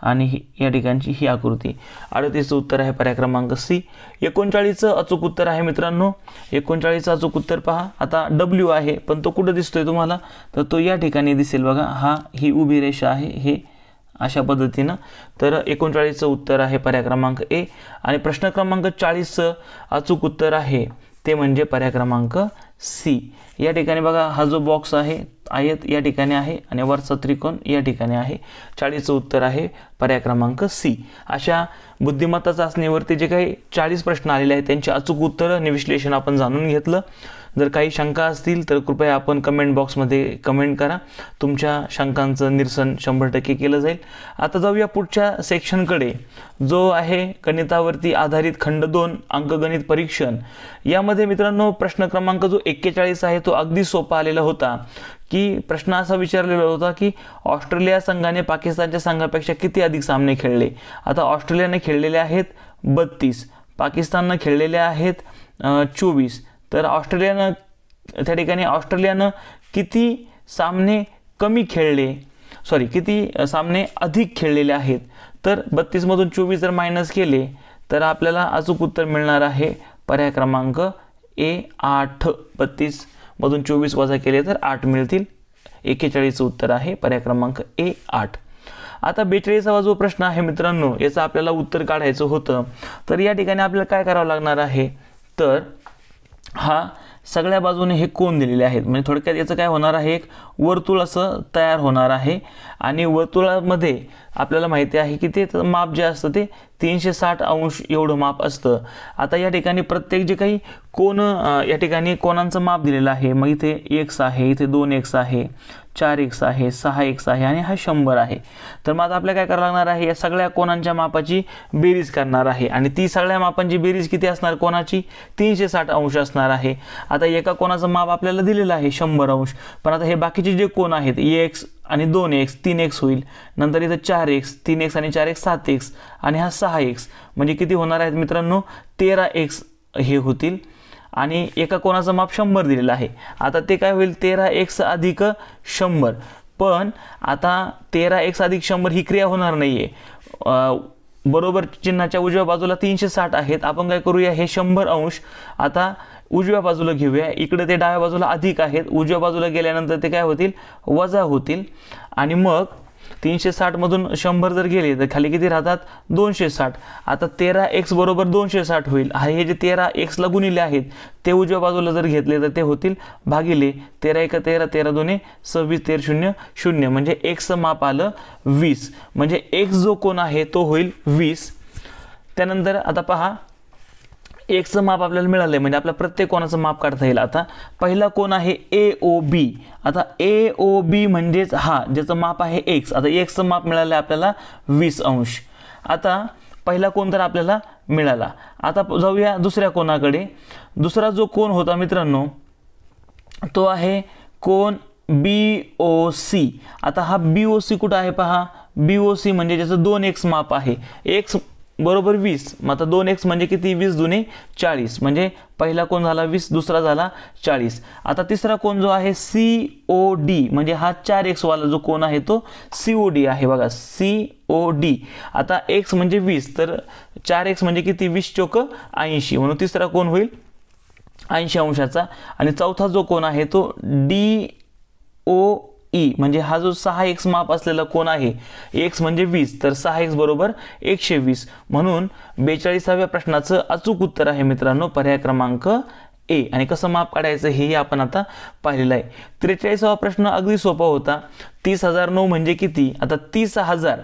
आणि ही या ठिकाणची ही आकृती अडतीसचं उत्तर आहे पर्याय क्रमांक सी एकोणचाळीसचं अचूक उत्तर आहे मित्रांनो एकोणचाळीसचं अचूक उत्तर पहा आता डब्ल्यू आहे पण तो कुठं दिसतोय तुम्हाला तर तो या ठिकाणी दिसेल बघा हा ही उभी रेषा आहे हे अशा पद्धतीनं तर एकोणचाळीसचं उत्तर आहे पर्याय क्रमांक ए आणि प्रश्न क्रमांक चाळीसचं अचूक उत्तर आहे ते म्हणजे पर्याय क्रमांक सी या ठिकाणी बघा हा जो बॉक्स आहे आयत या ठिकाणी आहे आणि वरचा त्रिकोण या ठिकाणी आहे चाळीसचं उत्तर आहे पर्याय क्रमांक सी अशा बुद्धिमत्ता चाचणीवरती जे काही चाळीस प्रश्न आलेले आहेत त्यांची अचूक उत्तरं आणि विश्लेषण आपण जाणून घेतलं जर काही शंका असतील तर कृपया आपण कमेंट बॉक्समध्ये कमेंट करा तुमच्या शंकांचं निरसन शंभर टक्के केलं जाईल आता जाऊया पुढच्या सेक्शनकडे जो आहे गणितावरती आधारित खंड दोन अंकगणित परीक्षण यामध्ये मित्रांनो प्रश्न क्रमांक जो एक्केचाळीस आहे तो अगदी सोपा आलेला होता की प्रश्न असा विचारलेला होता की ऑस्ट्रेलिया संघाने पाकिस्तानच्या संघापेक्षा किती अधिक सामने खेळले आता ऑस्ट्रेलियाने खेळलेले आहेत बत्तीस पाकिस्ताननं खेळलेले आहेत चोवीस तर ऑस्ट्रेलियानं त्या ठिकाणी ऑस्ट्रेलियानं किती सामने कमी खेळले सॉरी किती सामने अधिक खेळलेले आहेत तर बत्तीसमधून चोवीस जर मायनस केले तर आपल्याला अचूक उत्तर मिळणार आहे पर्याय क्रमांक ए आठ बत्तीसमधून चोवीस वजा केले तर आठ मिळतील एकेचाळीसचं उत्तर आहे पर्याय क्रमांक ए आठ आता बेचाळीसावा जो प्रश्न आहे मित्रांनो याचं आपल्याला उत्तर काढायचं होतं तर या ठिकाणी आपल्याला काय करावं लागणार आहे तर हा सगळ्या बाजूने हे कोण दिलेले आहेत म्हणजे थोडक्यात याचं काय होणार आहे एक वर्तुळ असं तयार होणार आहे आणि वर्तुळामध्ये आपल्याला माहिती आहे की ते माप जे असतं ते तीनशे साठ अंश एवढं माप असतं आता या ठिकाणी प्रत्येक जे काही कोण या ठिकाणी कोणांचं माप दिलेलं आहे मग इथे एक्स आहे इथे दोन एक्स आहे चार एक्स आहे सहा एक्स आहे आणि हा शंभर आहे तर मग आता आपल्याला काय करावं लागणार आहे या सगळ्या कोणांच्या मापाची बेरीज करणार आहे आणि ती सगळ्या मापांची बेरीज किती असणार कोणाची तीनशे साठ अंश असणार आहे आता एका कोणाचं माप आपल्याला दिलेलं आहे शंभर अंश पण आता हे बाकीचे जे कोण आहेत एक्स आणि दोन एक्स तीन एक्स होईल नंतर इथं चार एक्स तीन एक्स आणि चार एक्स सात एक्स आणि हा सहा एक्स म्हणजे किती होणार आहेत मित्रांनो तेरा एक्स हे होतील आणि एका कोणाचं माप शंभर दिलेलं आहे आता ते काय होईल तेरा एक्स अधिक शंभर पण आता तेरा एक्स अधिक शंभर ही क्रिया होणार नाही आहे बरोबर चिन्हाच्या उजव्या बाजूला तीनशे साठ आहेत आपण काय करूया हे शंभर अंश आता उजव्या बाजूला घेऊया इकडे ते डाव्या बाजूला अधिक आहेत उजव्या बाजूला गेल्यानंतर ते काय होतील वजा होतील आणि मग तीनशे साठमधून शंभर जर गेले तर खाली किती राहतात दोनशे साठ आता तेरा एक्स बरोबर दोनशे साठ होईल हा हे जे तेरा एक्सला गुणिले आहेत ते उजव्या बाजूला जर घेतले तर ते होतील भागिले तेरा एका तेरा तेरा दोन्ही सव्वीस तेर शून्य शून्य म्हणजे एक्स माप आलं वीस म्हणजे एक्स जो कोण आहे तो होईल वीस त्यानंतर आता पहा एक्सचं माप आपल्याला मिळालं आहे म्हणजे आपल्या प्रत्येक कोणाचं माप काढता येईल आता पहिला कोण आहे ए ओ बी आता ए ओ बी म्हणजेच हा ज्याचं माप आहे एक्स आता एक्सचं माप मिळालं आहे आपल्याला वीस अंश आता पहिला कोण तर आपल्याला मिळाला आता जाऊया दुसऱ्या कोणाकडे दुसरा जो कोण होता मित्रांनो तो आहे कोण बी ओ सी आता हा बी ओ सी कुठं आहे पहा बी ओ सी म्हणजे ज्याचं दोन एक्स माप आहे एक्स बरोबर वीस मग आता दोन एक्स म्हणजे किती वीस जुने चाळीस म्हणजे पहिला कोण झाला वीस दुसरा झाला चाळीस आता तिसरा कोण जो आहे सी ओ डी म्हणजे हा चार एक्सवाला जो कोण आहे तो सी ओ डी आहे बघा सी ओ डी आता एक्स म्हणजे वीस तर चार एक्स म्हणजे किती वीस चोक ऐंशी म्हणून तिसरा कोण होईल ऐंशी अंशाचा आणि चौथा जो कोण आहे तो डी ओ ई e, म्हणजे हा जो सहा एक्स माप असलेला कोण आहे एक्स म्हणजे वीस तर सहा एक्स बरोबर एकशे वीस म्हणून बेचाळीसाव्या प्रश्नाचं अचूक उत्तर आहे मित्रांनो पर्याय क्रमांक ए आणि कसं माप काढायचं हेही आपण आता पाहिलेलं आहे त्रेचाळीसावा प्रश्न अगदी सोपा होता तीस हजार नऊ म्हणजे किती आता तीस हजार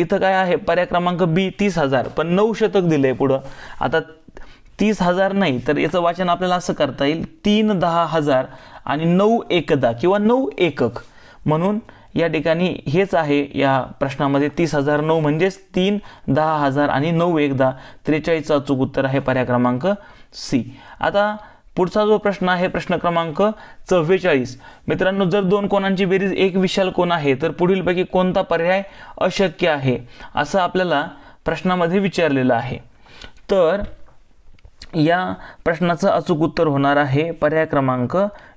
इथं काय आहे पर्याय क्रमांक बी तीस हजार पण नऊ शतक दिलं आहे पुढं आता तीस हजार नाही तर याचं वाचन आपल्याला असं करता येईल तीन दहा हजार आणि नऊ एकदा किंवा नऊ एकक म्हणून या ठिकाणी हेच आहे या प्रश्नामध्ये तीस हजार नऊ म्हणजेच तीन दहा हजार आणि नऊ एकदा त्रेचाळीसचा अचूक उत्तर आहे पर्याय क्रमांक सी आता पुढचा जो प्रश्न आहे प्रश्न क्रमांक चव्वेचाळीस मित्रांनो जर दोन कोणांची बेरीज एक विशाल कोण आहे तर पुढीलपैकी कोणता पर्याय अशक्य आहे असं आपल्याला प्रश्नामध्ये विचारलेलं आहे तर या प्रश्नाचं अचूक उत्तर होणार आहे पर्याय क्रमांक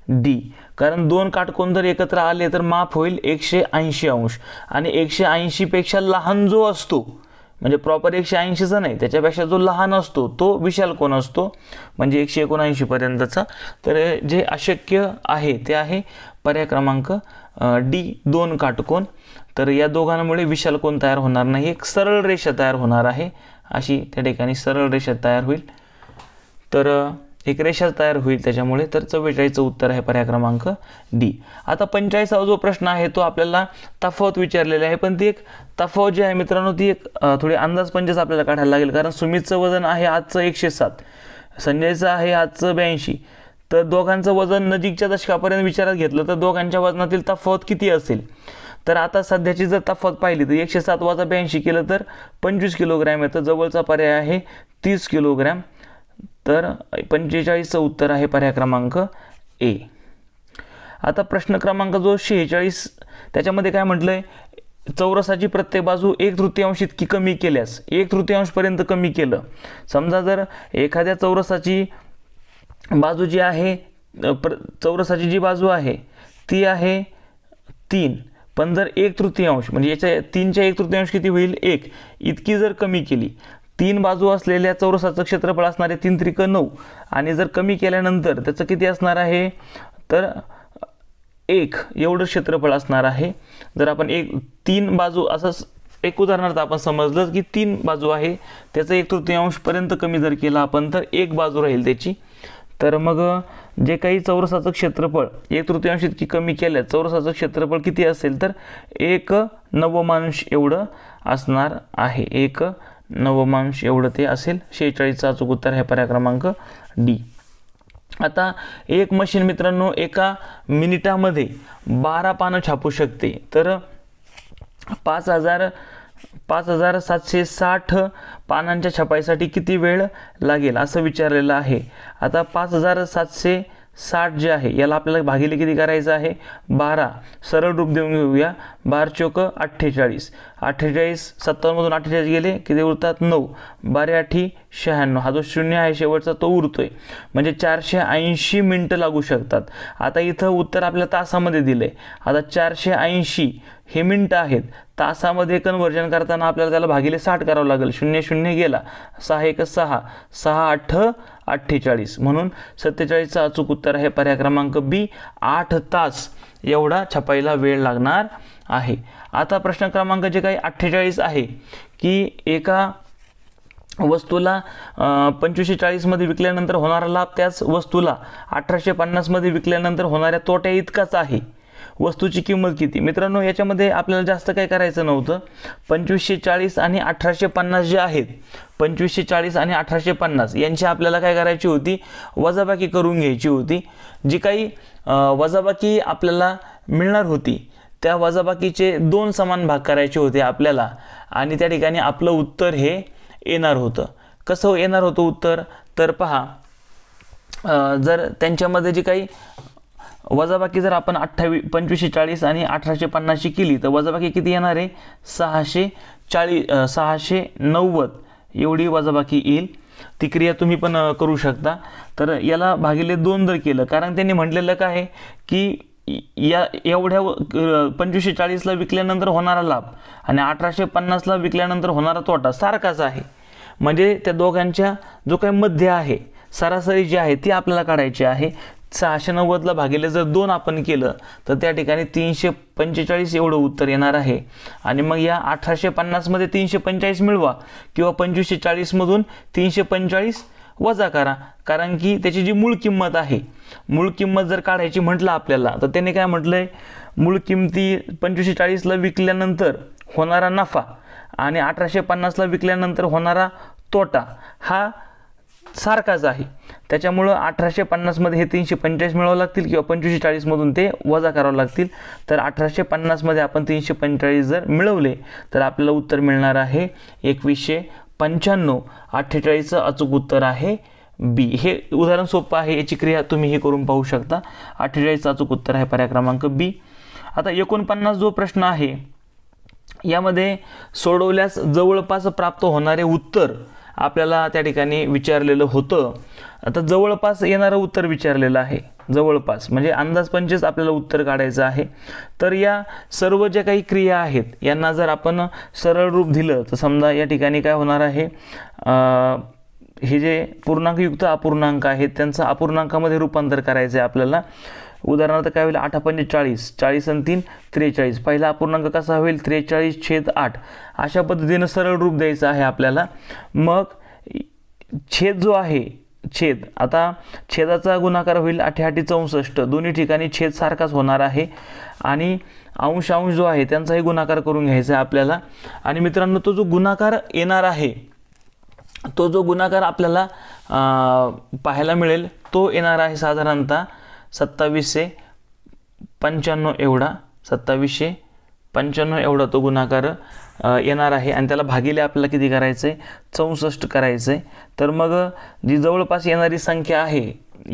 डी कारण दोन काटकोन जर एकत्र आले तर माफ होईल एकशे ऐंशी अंश आणि एकशे ऐंशीपेक्षा लहान जो असतो म्हणजे प्रॉपर एकशे ऐंशीचा नाही त्याच्यापेक्षा जो लहान असतो तो विशाल कोण असतो म्हणजे एकशे एकोणऐंशीपर्यंतचा तर जे अशक्य आहे ते आहे पर्याय क्रमांक डी दोन काटकोन तर या दोघांमुळे विशाल कोण तयार होणार नाही एक सरळ रेषा तयार होणार आहे अशी त्या ठिकाणी सरळ रेषा तयार होईल तर एक रेषा तयार होईल त्याच्यामुळे तर चव्वेचाळीसचं उत्तर आहे पर्याय क्रमांक डी आता पंचेचाळीसावा जो प्रश्न आहे तो आपल्याला तफावत विचारलेला आहे पण ती एक तफावत जी आहे मित्रांनो ती एक थोडी अंदाज पंचेच आपल्याला काढायला लागेल कारण सुमितचं वजन आहे आजचं एकशे सात संजयचं आहे आजचं ब्याऐंशी तर दोघांचं वजन नजीकच्या दशकापर्यंत विचारात घेतलं तर दोघांच्या वजनातील तफावत किती असेल तर आता सध्याची जर तफावत पाहिली तर एकशे सात वाजा ब्याऐंशी केलं तर पंचवीस किलोग्रॅम येतं जवळचा पर्याय आहे तीस किलोग्रॅम तर पंचेचाळीसचं उत्तर आहे पर्याय क्रमांक ए आता प्रश्न क्रमांक जो शेहेचाळीस त्याच्यामध्ये काय म्हटलंय चौरसाची प्रत्येक बाजू एक तृतीयांश इतकी कमी केल्यास एक तृतीयांशपर्यंत कमी केलं समजा जर एखाद्या चौरसाची बाजू जी आहे प्र चौरसाची जी बाजू आहे ती आहे तीन पण जर एक तृतीयांश म्हणजे याच्या तीनच्या एक तृतीयांश किती होईल एक इतकी जर कमी केली तीन बाजू असलेल्या चौरसाचं क्षेत्रफळ असणारे तीन त्रिक नऊ आणि जर कमी केल्यानंतर त्याचं किती असणार आहे तर एक एवढं क्षेत्रफळ असणार आहे जर आपण एक तीन बाजू असं एक उदाहरणार्थ आपण समजलं की तीन बाजू आहे त्याचं एक तृतीयांशपर्यंत कमी जर केला आपण तर एक बाजू राहील त्याची तर मग जे काही चौरसाचं क्षेत्रफळ एक तृतीयांश इतकी कमी केल्या चौरसाचं क्षेत्रफळ किती असेल तर एक नवमांश एवढं असणार आहे एक नवमांश एवढं ते असेल शेहेचाळीसचा अचूक उत्तर हे पर्याय क्रमांक डी आता एक मशीन मित्रांनो एका मिनिटामध्ये बारा पानं छापू शकते तर पाच हजार पाच हजार सातशे साठ पानांच्या छपाईसाठी किती वेळ लागेल असं विचारलेलं आहे आता पाच हजार सातशे साठ जे आहे याला आपल्याला भागिले किती करायचं आहे बारा सरळ रूप देऊन घेऊया बार चोक अठ्ठेचाळीस अठ्ठेचाळीस सत्तावन्नमधून अठ्ठेचाळीस गेले किती उरतात नऊ बारे आठी शहाण्णव हा जो शून्य आहे शेवटचा तो उरतोय म्हणजे चारशे ऐंशी मिनटं लागू शकतात आता इथं उत्तर आपल्याला तासामध्ये दिलं आहे आता चारशे ऐंशी हे मिनटं आहेत तासामध्ये कन्वर्जन करताना आपल्याला त्याला भागिले साठ करावं लागेल शून्य शून्य गेला सहा एक सहा सहा आठ अठ्ठेचाळीस म्हणून सत्तेचाळीसचा अचूक उत्तर आहे पर्याय क्रमांक बी आठ तास एवढा छपाईला वेळ लागणार आहे आता प्रश्न क्रमांक जे काही अठ्ठेचाळीस आहे की एका वस्तूला पंचवीसशे चाळीसमध्ये विकल्यानंतर होणारा लाभ त्याच वस्तूला अठराशे पन्नासमध्ये विकल्यानंतर होणाऱ्या तोट्या इतकाच आहे वस्तूची किंमत किती मित्रांनो याच्यामध्ये आपल्याला जास्त काय करायचं नव्हतं पंचवीसशे चाळीस आणि अठराशे पन्नास जे आहेत पंचवीसशे चाळीस आणि अठराशे पन्नास यांची आपल्याला काय करायची होती वजाबाकी करून घ्यायची होती जी काही वजाबाकी आपल्याला मिळणार होती त्या वजाबाकीचे दोन समान भाग करायचे होते आपल्याला आणि त्या ठिकाणी आपलं उत्तर हे येणार होतं कसं येणार होतं उत्तर तर पहा जर त्यांच्यामध्ये जी काही वजाबाकी जर आपण अठ्ठावी पंचवीसशे चाळीस आणि अठराशे पन्नासशी केली तर वजाबाकी किती येणार आहे सहाशे चाळीस सहाशे नव्वद एवढी वजाबाकी येईल ती क्रिया तुम्ही पण करू शकता तर याला भागिले दोन जर केलं कारण त्यांनी म्हटलेलं काय आहे की या एवढ्या पंचवीसशे चाळीसला विकल्यानंतर होणारा लाभ आणि अठराशे पन्नासला विकल्यानंतर होणारा तोटा सारखाच आहे म्हणजे त्या दोघांच्या जो काही मध्य आहे सरासरी जी आहे ती आपल्याला काढायची आहे सहाशे नव्वदला भागिले जर दोन आपण केलं तर त्या ठिकाणी तीनशे पंचेचाळीस एवढं उत्तर येणार आहे आणि मग या अठराशे पन्नासमध्ये तीनशे पंचेचाळीस मिळवा किंवा पंचवीसशे चाळीसमधून तीनशे पंचेचाळीस वजा करा कारण की त्याची जी मूळ किंमत आहे मूळ किंमत जर काढायची म्हटलं आपल्याला तर त्याने काय म्हटलं आहे मूळ किमती पंचवीसशे चाळीसला विकल्यानंतर होणारा नफा आणि अठराशे पन्नासला विकल्यानंतर होणारा तोटा हा सारखाच आहे त्याच्यामुळं अठराशे पन्नासमध्ये हे तीनशे पंचेचाळीस मिळावं लागतील किंवा पंचवीसशे चाळीसमधून ते वजा करावं लागतील तर अठराशे पन्नासमध्ये आपण तीनशे पंचेचाळीस जर मिळवले तर आपल्याला उत्तर मिळणार आहे एकवीसशे पंच्याण्णव अठ्ठेचाळीसचं अचूक उत्तर आहे बी हे उदाहरण सोपं आहे याची क्रिया तुम्ही हे करून पाहू शकता अठ्ठेचाळीसचं अचूक उत्तर आहे पर्याय क्रमांक बी आता एकोणपन्नास जो प्रश्न आहे यामध्ये सोडवल्यास जवळपास प्राप्त होणारे उत्तर आपल्याला त्या ठिकाणी विचारलेलं होतं आता जवळपास येणारं उत्तर विचारलेलं आहे जवळपास म्हणजे अंदाज पंचेस आपल्याला उत्तर काढायचं आहे तर या सर्व ज्या काही क्रिया आहेत यांना जर आपण सरळ रूप दिलं तर समजा या ठिकाणी काय होणार आहे हे जे पूर्णांकयुक्त अपूर्णांक आहेत त्यांचं अपूर्णांकामध्ये रूपांतर करायचं आहे आपल्याला उदाहरणार्थ काय होईल आठ पंचे चाळीस चाळीस आणि तीन त्रेचाळीस पहिला अपूर्णांक कसा होईल त्रेचाळीस छेद आठ अशा पद्धतीनं सरळ रूप द्यायचं आहे आपल्याला मग छेद जो आहे छेद आता छेदाचा गुणाकार होईल अठ्याहटी चौसष्ट दोन्ही ठिकाणी छेद सारखाच होणार आहे आणि अंश अंश जो आहे त्यांचाही गुणाकार करून घ्यायचा आहे आपल्याला आणि मित्रांनो तो जो गुणाकार येणार आहे तो जो गुणाकार आपल्याला पाहायला मिळेल तो येणार आहे साधारणतः सत्तावीसशे पंच्याण्णव एवढा सत्तावीसशे पंच्याण्णव एवढा तो गुणाकार येणार आहे आणि त्याला भागिले आपल्याला किती करायचं आहे चौसष्ट करायचं आहे तर मग जी जवळपास येणारी संख्या आहे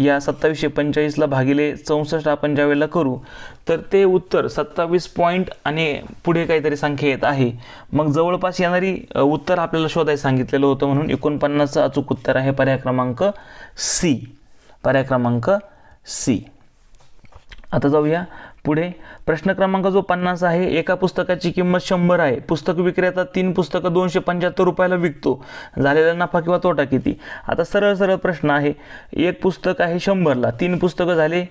या सत्तावीसशे पंचेचाळीसला भागिले चौसष्ट आपण ज्या वेळेला करू तर ते उत्तर सत्तावीस पॉईंट आणि पुढे काहीतरी संख्या येत आहे मग जवळपास येणारी उत्तर आपल्याला शोधायला सांगितलेलं होतं म्हणून एकोणपन्नासचं अचूक उत्तर आहे पर्याय क्रमांक सी पर्याय क्रमांक सी आता जाऊया पुढे प्रश्न क्रमांक जो पन्नास आहे एका पुस्तकाची किंमत शंभर आहे पुस्तक विक्रेता तीन पुस्तकं दोनशे पंच्याहत्तर रुपयाला विकतो झालेला नफा किंवा तोटा किती आता सरळ सरळ प्रश्न आहे एक पुस्तक आहे शंभरला तीन पुस्तकं झाले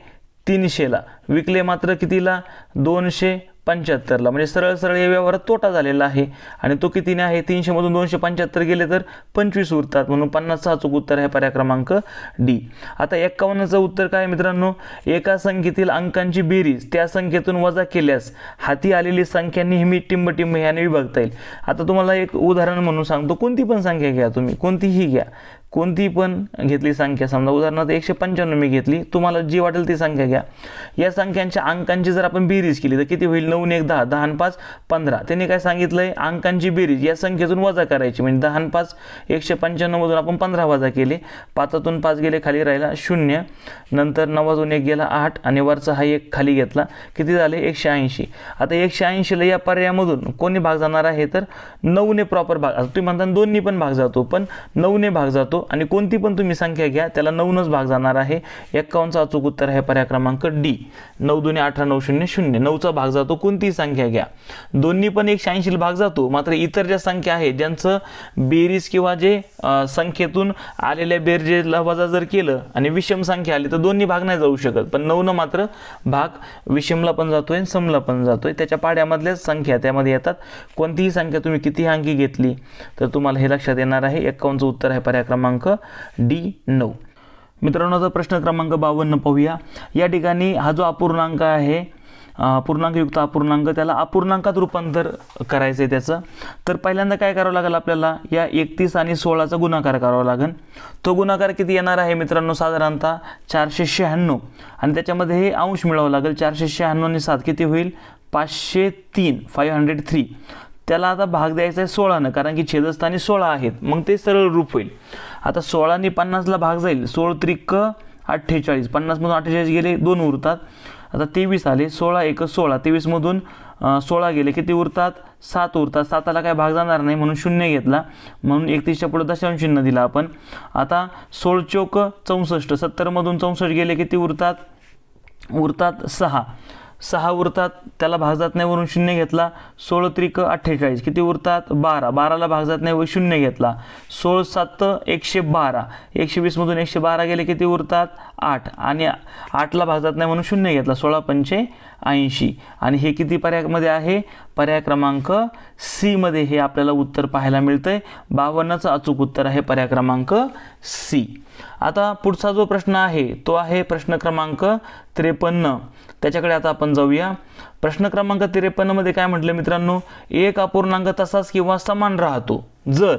तीनशेला विकले मात्र कितीला दोनशे पंच्याहत्तरला म्हणजे सरळ सरळ या व्यवहारात तोटा झालेला आहे आणि तो कितीने आहे तीनशेमधून दोनशे पंच्याहत्तर गेले तर पंचवीस उरतात म्हणून पन्नास सहा चूक उत्तर आहे पर्याय क्रमांक डी आता एक्कावन्नचं उत्तर काय मित्रांनो एका संख्येतील अंकांची बेरीज त्या संख्येतून वजा केल्यास हाती आलेली संख्या नेहमी टिंबटिंब याने विभागता येईल आता तुम्हाला एक उदाहरण म्हणून सांगतो कोणती पण संख्या घ्या तुम्ही कोणतीही घ्या कोणती पण घेतली संख्या समजा उदाहरणार्थ एकशे पंच्याण्णव मी घेतली तुम्हाला जी वाटेल ती संख्या घ्या या संख्यांच्या अंकांची जर आपण बेरीज केली तर किती होईल नऊ एक दहा दहा पाच पंधरा त्यांनी काय सांगितलं आहे अंकांची बेरीज या संख्येतून वजा करायची म्हणजे दहा पाच एकशे पंच्याण्णवमधून आपण पंधरा वजा केले पाचातून पाच गेले खाली राहिला शून्य नंतर नवातून एक गेला आठ आणि वरचा हा एक खाली घेतला किती झाले एकशे ऐंशी आता एकशे ऐंशीला या पर्यायामधून कोणी भाग जाणार आहे तर नऊने प्रॉपर भाग तुम्ही म्हणता दोन्ही पण भाग जातो पण नऊने भाग जातो आणि कोणती पण तुम्ही संख्या घ्या त्याला नऊनच भाग जाणार आहे एक्कावन्नचा अचूक उत्तर आहे पर्याय क्रमांक डी नऊ दोन्ही अठरा नऊ शून्य शून्य नऊचा भाग जातो कोणतीही संख्या घ्या दोन्ही पण एक शहाऐंशील भाग जातो मात्र इतर ज्या संख्या आहेत ज्यांचं बेरीज किंवा जे संख्येतून आलेल्या बेरजेला वजा जर केलं आणि विषम संख्या आली तर दोन्ही भाग नाही जाऊ शकत पण न मात्र भाग विषमला पण जातोय आणि समला पण जातोय त्याच्या पाड्यामधल्याच संख्या त्यामध्ये येतात कोणतीही संख्या तुम्ही किती अंकी घेतली तर तुम्हाला हे लक्षात येणार आहे एक्कावन्नचं उत्तर आहे पर्याय क्रमांक क्रमांक डी नऊ मित्रांनो आता प्रश्न क्रमांक बावन्न पाहूया या ठिकाणी हा जो अपूर्णांक आहे पूर्णांकयुक्त अपूर्णांक त्याला अपूर्णांकात रूपांतर करायचं आहे त्याचं तर पहिल्यांदा काय करावं लागेल आपल्याला या एकतीस आणि सोळाचा गुणाकार करावा लागेल तो गुणाकार किती येणार आहे मित्रांनो साधारणतः चारशे शहाण्णव आणि त्याच्यामध्ये हे अंश मिळावं लागेल चारशे शहाण्णव आणि सात किती होईल पाचशे तीन फाईव्ह हंड्रेड थ्री त्याला आता भाग द्यायचा आहे सोळानं कारण की छेदस्थानी सोळा आहेत मग ते सरळ रूप होईल आता सोळाने पन्नासला भाग जाईल सोळ त्रिक अठ्ठेचाळीस पन्नासमधून अठ्ठेचाळीस गेले दोन उरतात आता तेवीस आले सोळा एक सोळा तेवीसमधून सोळा गेले किती उरतात सात उरतात साताला काय भाग जाणार नाही म्हणून शून्य घेतला म्हणून एकतीसच्या पुढे दशांश शून्य दिला आपण आता सोळ चौक चौसष्ट सत्तरमधून चौसष्ट गेले किती उरतात उरतात सहा सहा उरतात त्याला भाग जात नाही वरून शून्य घेतला सोळ त्रिक अठ्ठेचाळीस किती उरतात बारा बाराला जात नाही व शून्य घेतला सोळ सात एकशे बारा एकशे वीसमधून एकशे बारा गेले किती उरतात आठ आणि आठला जात नाही म्हणून शून्य घेतला सोळा पंचे ऐंशी आणि हे किती पर्यायामध्ये आहे पर्याय क्रमांक सीमध्ये हे आपल्याला उत्तर पाहायला मिळतं आहे बावन्नचं अचूक उत्तर आहे पर्याय क्रमांक सी आता पुढचा जो प्रश्न आहे तो आहे प्रश्न क्रमांक त्रेपन्न त्याच्याकडे आता आपण जाऊया प्रश्न क्रमांक त्रेपन्नमध्ये काय म्हटलं मित्रांनो एक अपूर्णांक तसाच किंवा समान राहतो जर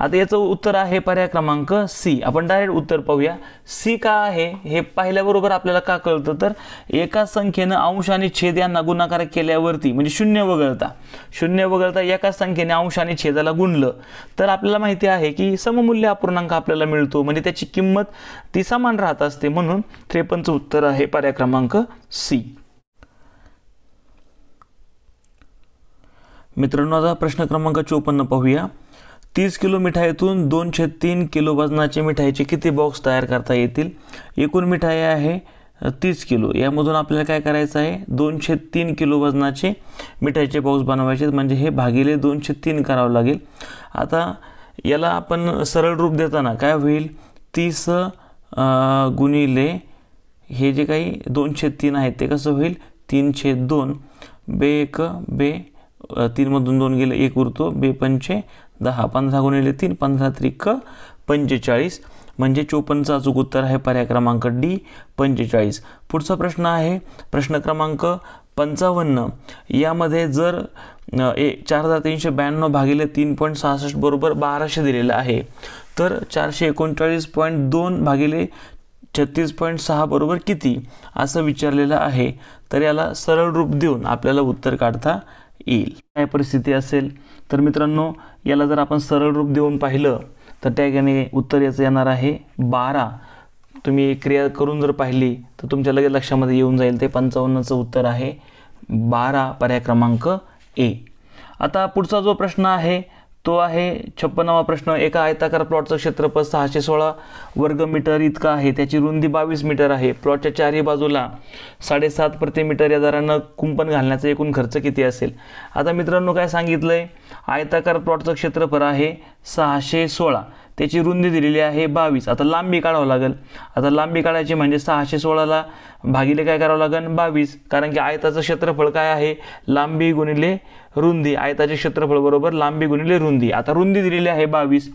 आता याचं उत्तर आहे पर्याय क्रमांक सी आपण डायरेक्ट उत्तर पाहूया सी का आहे हे पाहिल्याबरोबर आपल्याला का कळतं तर एका संख्येनं अंश आणि छेद यांना गुणाकार केल्यावरती म्हणजे शून्य वगळता शून्य वगळता एका संख्येने अंश आणि छेदाला गुणलं तर आपल्याला माहिती आहे की सममूल्य अपूर्णांक आपल्याला मिळतो म्हणजे त्याची किंमत ती समान राहत असते म्हणून त्रेपन्नचं उत्तर आहे पर्याय क्रमांक सी मित्रांनो आता प्रश्न क्रमांक चोपन्न पाहूया तीस किलो मिठाईतून दोनशे तीन किलो वजनाचे मिठाईचे किती बॉक्स तयार करता येतील एकूण मिठाई आहे तीस किलो यामधून आपल्याला काय करायचं आहे दोनशे तीन किलो वजनाचे मिठाईचे बॉक्स बनवायचे म्हणजे हे भागिले दोनशे तीन करावं लागेल आता याला आपण सरळ रूप देताना काय होईल तीस गुणिले हे जे काही दोनशे तीन आहेत ते कसं होईल तीनशे दोन बे एक बे तीनमधून दोन गेले एक उरतो बे पंचे दहा पंधरा गुणिले तीन पंधरा त्रिक पंचेचाळीस म्हणजे चोपन्नचा अचूक उत्तर आहे पर्याय क्रमांक डी पंचेचाळीस पुढचा प्रश्न आहे प्रश्न क्रमांक पंचावन्न यामध्ये जर ए चार हजार तीनशे ब्याण्णव भागिले तीन पॉईंट सहासष्ट बरोबर बाराशे दिलेलं आहे तर चारशे एकोणचाळीस पॉईंट दोन भागिले छत्तीस पॉईंट सहा बरोबर किती असं विचारलेलं आहे तर याला सरळ रूप देऊन आपल्याला उत्तर काढता येईल काय परिस्थिती असेल तर मित्रांनो याला जर आपण सरळ रूप देऊन पाहिलं तर त्या ठिकाणी उत्तर याचं येणार आहे बारा तुम्ही क्रिया करून जर पाहिली तर तुमच्या लगेच लक्षामध्ये येऊन जाईल ते पंचावन्नचं उत्तर आहे बारा पर्याय क्रमांक ए आता पुढचा जो प्रश्न आहे तो आहे छप्पन्नावा प्रश्न एका आयताकार प्लॉटचं क्षेत्रफळ सहाशे सोळा वर्ग मीटर इतकं आहे त्याची रुंदी बावीस मीटर आहे प्लॉटच्या चारही बाजूला साडेसात प्रति मीटर या दरानं कुंपण घालण्याचा एकूण खर्च किती असेल आता मित्रांनो काय सांगितलं आहे आयताकार प्लॉटचं क्षेत्रफळ आहे सहाशे सोळा त्याची रुंदी दिलेली आहे बावीस आता लांबी काढावं लागेल आता लांबी काढायची म्हणजे सहाशे सोळाला भागिले काय करावं लागेल बावीस कारण की आयताचं क्षेत्रफळ काय आहे लांबी गुणिले रुंदी आयताचे क्षेत्रफळ बरोबर लांबी गुणिले रुंदी आता रुंदी दिलेली आहे बावीस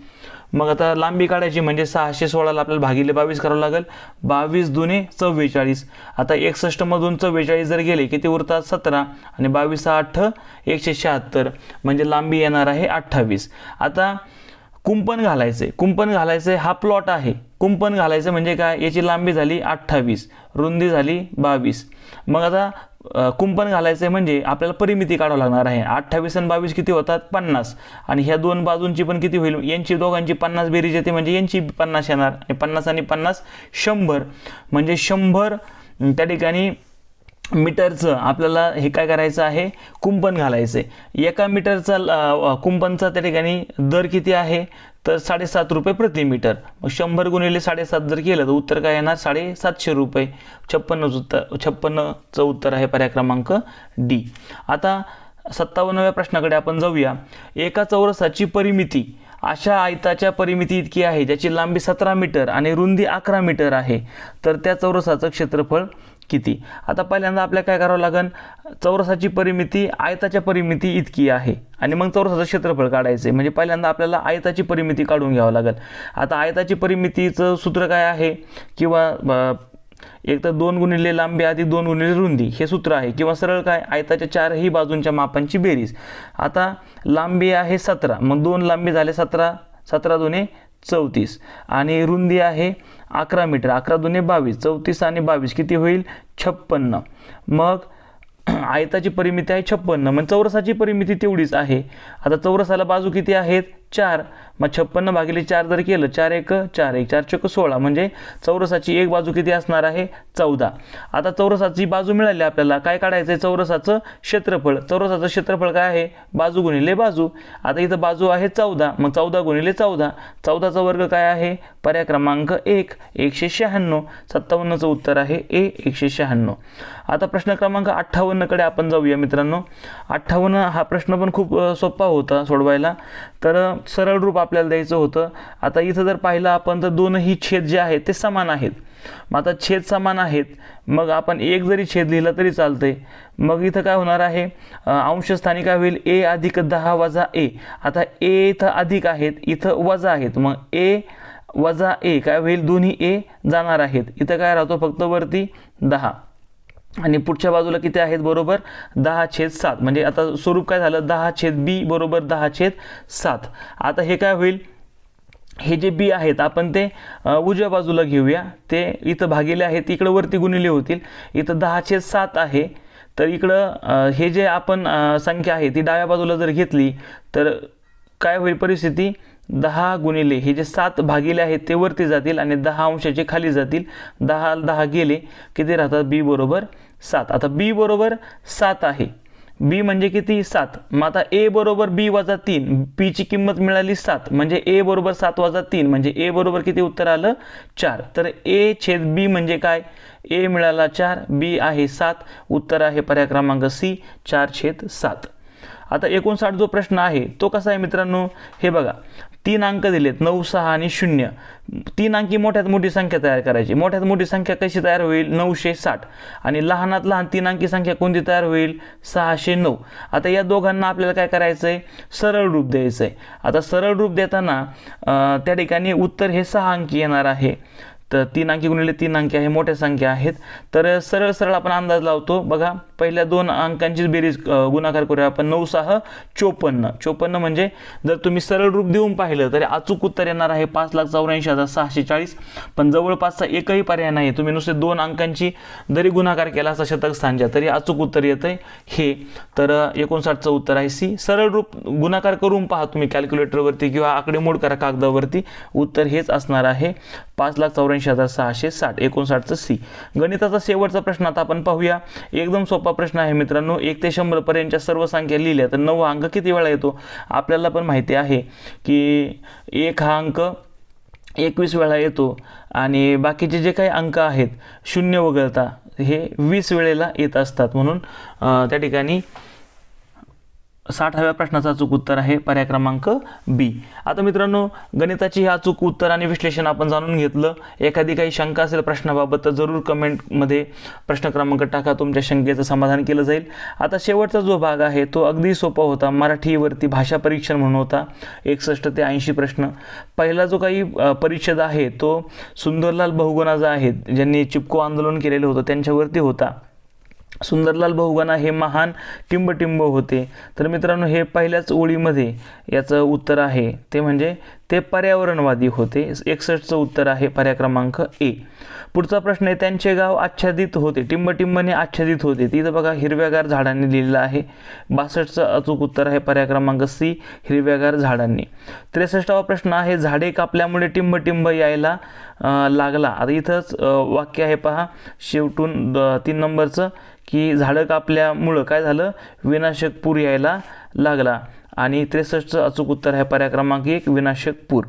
मग आता लांबी काढायची म्हणजे सहाशे सोळाला आपल्याला भागिले बावीस करावं लागेल बावीस दुने चव्वेचाळीस आता एकसष्टमधून चव्वेचाळीस जर गेले किती उरतात सतरा आणि बावीस आठ एकशे शहात्तर म्हणजे लांबी येणार आहे अठ्ठावीस आता कुंपण घालायचे आहे कुंपण घालायचं हा प्लॉट आहे कुंपण घालायचं म्हणजे काय याची लांबी झाली अठ्ठावीस रुंदी झाली बावीस मग आता कुंपण घालायचं आहे म्हणजे आपल्याला परिमिती काढावं लागणार आहे अठ्ठावीस आणि बावीस किती होतात पन्नास आणि ह्या दोन बाजूंची पण किती होईल यांची दोघांची पन्नास बेरीज येते म्हणजे यांची पन्नास येणार पन्नास आणि पन्नास शंभर म्हणजे शंभर त्या ठिकाणी मीटरचं आपल्याला हे काय करायचं आहे कुंपण घालायचं आहे एका मीटरचा कुंपनचा त्या ठिकाणी दर किती आहे तर साडेसात रुपये प्रति मीटर मग शंभर गुणिले साडेसात जर केलं तर उत्तर काय येणार साडेसातशे रुपये छप्पन्नच उत्तर छप्पन्नचं उत्तर आहे पर्याय क्रमांक डी आता सत्तावन्नव्या प्रश्नाकडे आपण जाऊया एका चौरसाची परिमिती अशा आयताच्या परिमिती इतकी आहे ज्याची लांबी सतरा मीटर आणि रुंदी अकरा मीटर आहे तर त्या चौरसाचं क्षेत्रफळ किती आता पहिल्यांदा आपल्याला काय करावं लागेल चौरसाची परिमिती आयताच्या परिमिती इतकी आहे आणि मग चौरसाचं क्षेत्रफळ काढायचं आहे म्हणजे पहिल्यांदा आपल्याला आयताची परिमिती काढून घ्यावं लागेल आता आयताची परिमितीचं सूत्र काय आहे किंवा एक तर दोन गुणिले लांबी आधी दोन गुणिले रुंदी हे सूत्र आहे किंवा सरळ काय आयताच्या चारही बाजूंच्या मापांची बेरीज आता लांबी आहे सतरा मग दोन लांबी झाले सतरा सतरा दोन्ही चौतीस आणि रुंदी आहे अकरा मीटर अकरा दुने बावीस चौतीस आणि बावीस किती होईल छप्पन्न मग आयताची परिमिती आहे छप्पन्न म्हणजे चौरसाची परिमिती तेवढीच आहे आता चौरसाला बाजू किती आहेत चार मग छप्पन्न भागिले चार जर केलं चार एक चार एक चार चक सोळा म्हणजे चौरसाची एक बाजू किती असणार आहे चौदा आता चौरसाची बाजू मिळाली आपल्याला काय काढायचं आहे चौरसाचं क्षेत्रफळ चौरसाचं क्षेत्रफळ काय आहे बाजू गुणिले बाजू आता इथं बाजू आहे चौदा मग चौदा गुणिले चौदा चौदाचा वर्ग काय आहे पर्याय क्रमांक एक एकशे शहाण्णव सत्तावन्नचं उत्तर आहे ए एकशे शहाण्णव आता प्रश्न क्रमांक अठ्ठावन्नकडे आपण जाऊया मित्रांनो अठ्ठावन्न हा प्रश्न पण खूप सोपा होता सोडवायला तर सरळ रूप आपल्याला द्यायचं होतं आता इथं जर पाहिलं आपण तर दोनही छेद जे आहेत ते समान आहेत मग आता छेद समान आहेत मग आपण एक जरी छेद लिहिला तरी चालतंय मग इथं काय होणार आहे अंशस्थानी काय होईल ए अधिक दहा वजा ए आता ए इथं अधिक आहेत इथं वजा आहेत मग ए वजा ए काय होईल दोन्ही ए जाणार आहेत इथं काय राहतो फक्त वरती दहा आणि पुढच्या बाजूला किती आहेत बरोबर दहा छेद सात म्हणजे आता स्वरूप काय झालं दहा छेद बी बरोबर दहा छेद सात आता हे काय होईल हे जे बी आहेत आपण ते उजव्या बाजूला घेऊया ते इथं भागिले आहेत इकडं वरती गुणिले होतील इथं दहा छेद सात आहे तर इकडं हे जे आपण संख्या आहे ती डाव्या बाजूला जर घेतली तर काय होईल परिस्थिती दहा गुणिले हे जे सात भागिले आहेत ते वरती जातील आणि दहा अंशाचे खाली जातील दहा दहा गेले किती राहतात बी बरोबर सात आता बी बरोबर सात आहे बी म्हणजे किती सात मग आता ए बरोबर बी वजा तीन बीची किंमत मिळाली सात म्हणजे ए बरोबर सात वजा तीन म्हणजे ए बरोबर किती उत्तर आलं चार तर ए छेद बी म्हणजे काय ए मिळाला चार बी आहे सात उत्तर आहे पर्याय क्रमांक सी चार छेद सात आता एकोणसाठ जो प्रश्न आहे तो कसा आहे मित्रांनो हे बघा तीन अंक दिलेत नऊ सहा आणि शून्य तीन अंकी मोठ्यात मोठी संख्या तयार करायची मोठ्यात मोठी संख्या कशी तयार होईल नऊशे साठ आणि लहानात लहान तीन अंकी संख्या कोणती तयार होईल सहाशे नऊ आता या दोघांना आपल्याला काय करायचं आहे सरळ रूप द्यायचं आहे आता सरळ रूप देताना त्या ठिकाणी उत्तर हे सहा अंकी येणार आहे तर तीन अंकी गुणिले तीन अंकी आहे मोठ्या संख्या आहेत तर सरळ सरळ आपण अंदाज लावतो बघा पहिल्या दोन अंकांचीच बेरीज गुणाकार करूया आपण नऊ सहा चोपन्न चोपन्न म्हणजे जर तुम्ही सरळ रूप देऊन पाहिलं तरी अचूक उत्तर येणार आहे पाच लाख चौऱ्याऐंशी हजार सहाशे चाळीस पण जवळपासचा एकही पर्याय नाही तुम्ही नुसते दोन अंकांची जरी गुणाकार केला शतक स्थानच्या तरी अचूक उत्तर येतं हे तर एकोणसाठचं उत्तर आहे सी सरळ रूप गुणाकार करून पहा तुम्ही कॅल्क्युलेटरवरती किंवा आकडेमोड करा कागदावरती उत्तर हेच असणार आहे पाच लाख चौऱ्याऐंशी हजार सहाशे साठ एकोणसाठचं सी गणिताचा शेवटचा प्रश्न आता आपण पाहूया एकदम सोपा सोपा प्रश्न आहे मित्रांनो एक ते पर्यंतच्या सर्व संख्या लिहिल्या तर नऊ अंक किती वेळा येतो आपल्याला पण माहिती आहे की एक हा अंक एकवीस वेळा येतो आणि बाकीचे जे काही अंक आहेत शून्य वगळता हे वीस वेळेला येत असतात म्हणून त्या ठिकाणी साठाव्या प्रश्नाचा अचूक उत्तर आहे पर्याय क्रमांक बी आता मित्रांनो गणिताची ही अचूक उत्तर आणि विश्लेषण आपण जाणून घेतलं एखादी काही शंका असेल प्रश्नाबाबत तर जरूर कमेंटमध्ये प्रश्न क्रमांक टाका तुमच्या शंकेचं समाधान केलं जाईल आता शेवटचा जो भाग आहे तो अगदी सोपा होता मराठीवरती भाषा परीक्षण म्हणून होता एकसष्ट ते ऐंशी प्रश्न पहिला जो काही परिषद आहे तो सुंदरलाल बहुगुणाचा आहे ज्यांनी चिपको आंदोलन केलेलं होतं त्यांच्यावरती होता सुंदरलाल बहुगणा हे महान टिंबटिंब होते तर मित्रांनो हे पहिल्याच ओळीमध्ये याचं उत्तर आहे ते म्हणजे ते पर्यावरणवादी होते एकसष्टचं उत्तर आहे पर्याय क्रमांक ए पुढचा प्रश्न आहे त्यांचे गाव आच्छादित होते टिंबटिंबने आच्छादित होते तिथं बघा हिरव्यागार झाडांनी लिहिलेलं आहे बासष्टचं अचूक उत्तर आहे पर्याय क्रमांक सी हिरव्यागार झाडांनी त्रेसष्टावा प्रश्न आहे झाडे कापल्यामुळे टिंबटिंब यायला लागला आता इथंच वाक्य आहे पहा शेवटून तीन नंबरचं की झाडं कापल्यामुळं काय झालं विनाशक पूर यायला लागला आणि त्रेसष्टचं अचूक उत्तर आहे पर्याय क्रमांक एक विनाशकपूर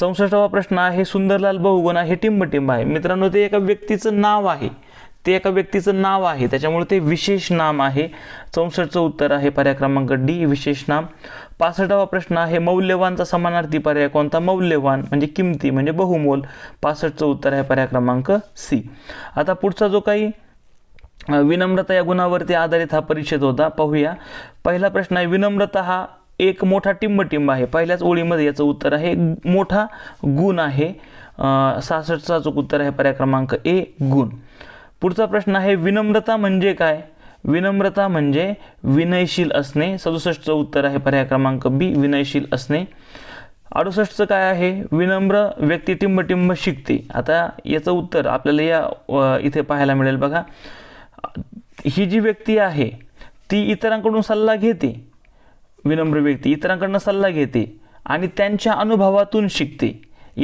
चौसष्टावा प्रश्न आहे सुंदरलाल बहुगुणा हे टिंबटिंब आहे मित्रांनो ते एका व्यक्तीचं नाव आहे ते एका व्यक्तीचं नाव आहे त्याच्यामुळे ते विशेष नाम आहे चौसष्टचं उत्तर आहे पर्याय क्रमांक डी विशेष नाम पासष्टावा प्रश्न आहे मौल्यवानचा समानार्थी पर्याय कोणता मौल्यवान म्हणजे किमती म्हणजे बहुमोल पासष्टचं उत्तर आहे पर्याय क्रमांक सी आता पुढचा जो काही विनम्रता या गुणावरती आधारित हा परिच्छेद होता पाहूया पहिला प्रश्न आहे विनम्रता हा एक मोठा टिंबटिंब आहे पहिल्याच ओळीमध्ये याचं उत्तर आहे मोठा गुण आहे सहासष्टचा चूक उत्तर आहे पर्याय क्रमांक ए गुण पुढचा प्रश्न आहे विनम्रता म्हणजे काय विनम्रता म्हणजे विनयशील असणे सदुसष्टचं उत्तर आहे पर्याय क्रमांक बी विनयशील असणे अडुसष्टचं काय आहे विनम्र व्यक्ती टिंबटिंब शिकते आता याचं उत्तर आपल्याला या इथे पाहायला मिळेल बघा ही जी व्यक्ती आहे ती इतरांकडून सल्ला घेते विनम्र व्यक्ती इतरांकडनं सल्ला घेते आणि त्यांच्या अनुभवातून शिकते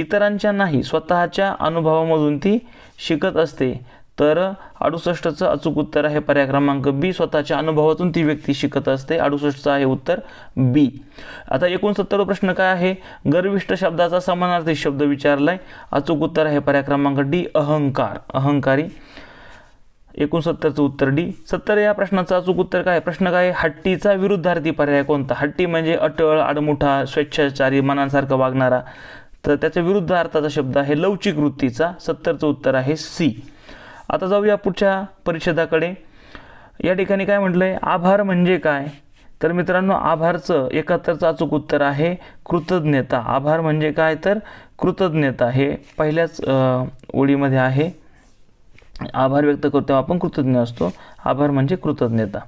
इतरांच्या नाही स्वतःच्या अनुभवामधून ती शिकत असते तर अडुसष्टचं अचूक उत्तर आहे पर्याय क्रमांक बी स्वतःच्या अनुभवातून ती व्यक्ती शिकत असते अडुसष्टचं आहे उत्तर बी आता एकोणसत्तर प्रश्न काय आहे गर्विष्ट शब्दाचा समानार्थी शब्द विचारलाय अचूक उत्तर आहे पर्याय क्रमांक डी अहंकार अहंकारी एकोणसत्तरचं उत्तर डी सत्तर या प्रश्नाचं अचूक उत्तर काय प्रश्न काय हट्टीचा विरुद्धार्थी पर्याय कोणता हट्टी म्हणजे अटळ आडमुठा स्वेच्छाचारी मनासारखं वागणारा तर त्याच्या विरुद्ध अर्थाचा शब्द आहे लवचिक वृत्तीचा सत्तरचं उत्तर आहे सी आता जाऊया पुढच्या परिषदाकडे या ठिकाणी काय म्हटलं आहे आभार म्हणजे काय तर मित्रांनो आभारचं एकाहत्तरचं अचूक उत्तर आहे कृतज्ञता आभार म्हणजे काय तर कृतज्ञता हे पहिल्याच ओळीमध्ये आहे आभार व्यक्त करतो आपण कृतज्ञ असतो आभार म्हणजे कृतज्ञता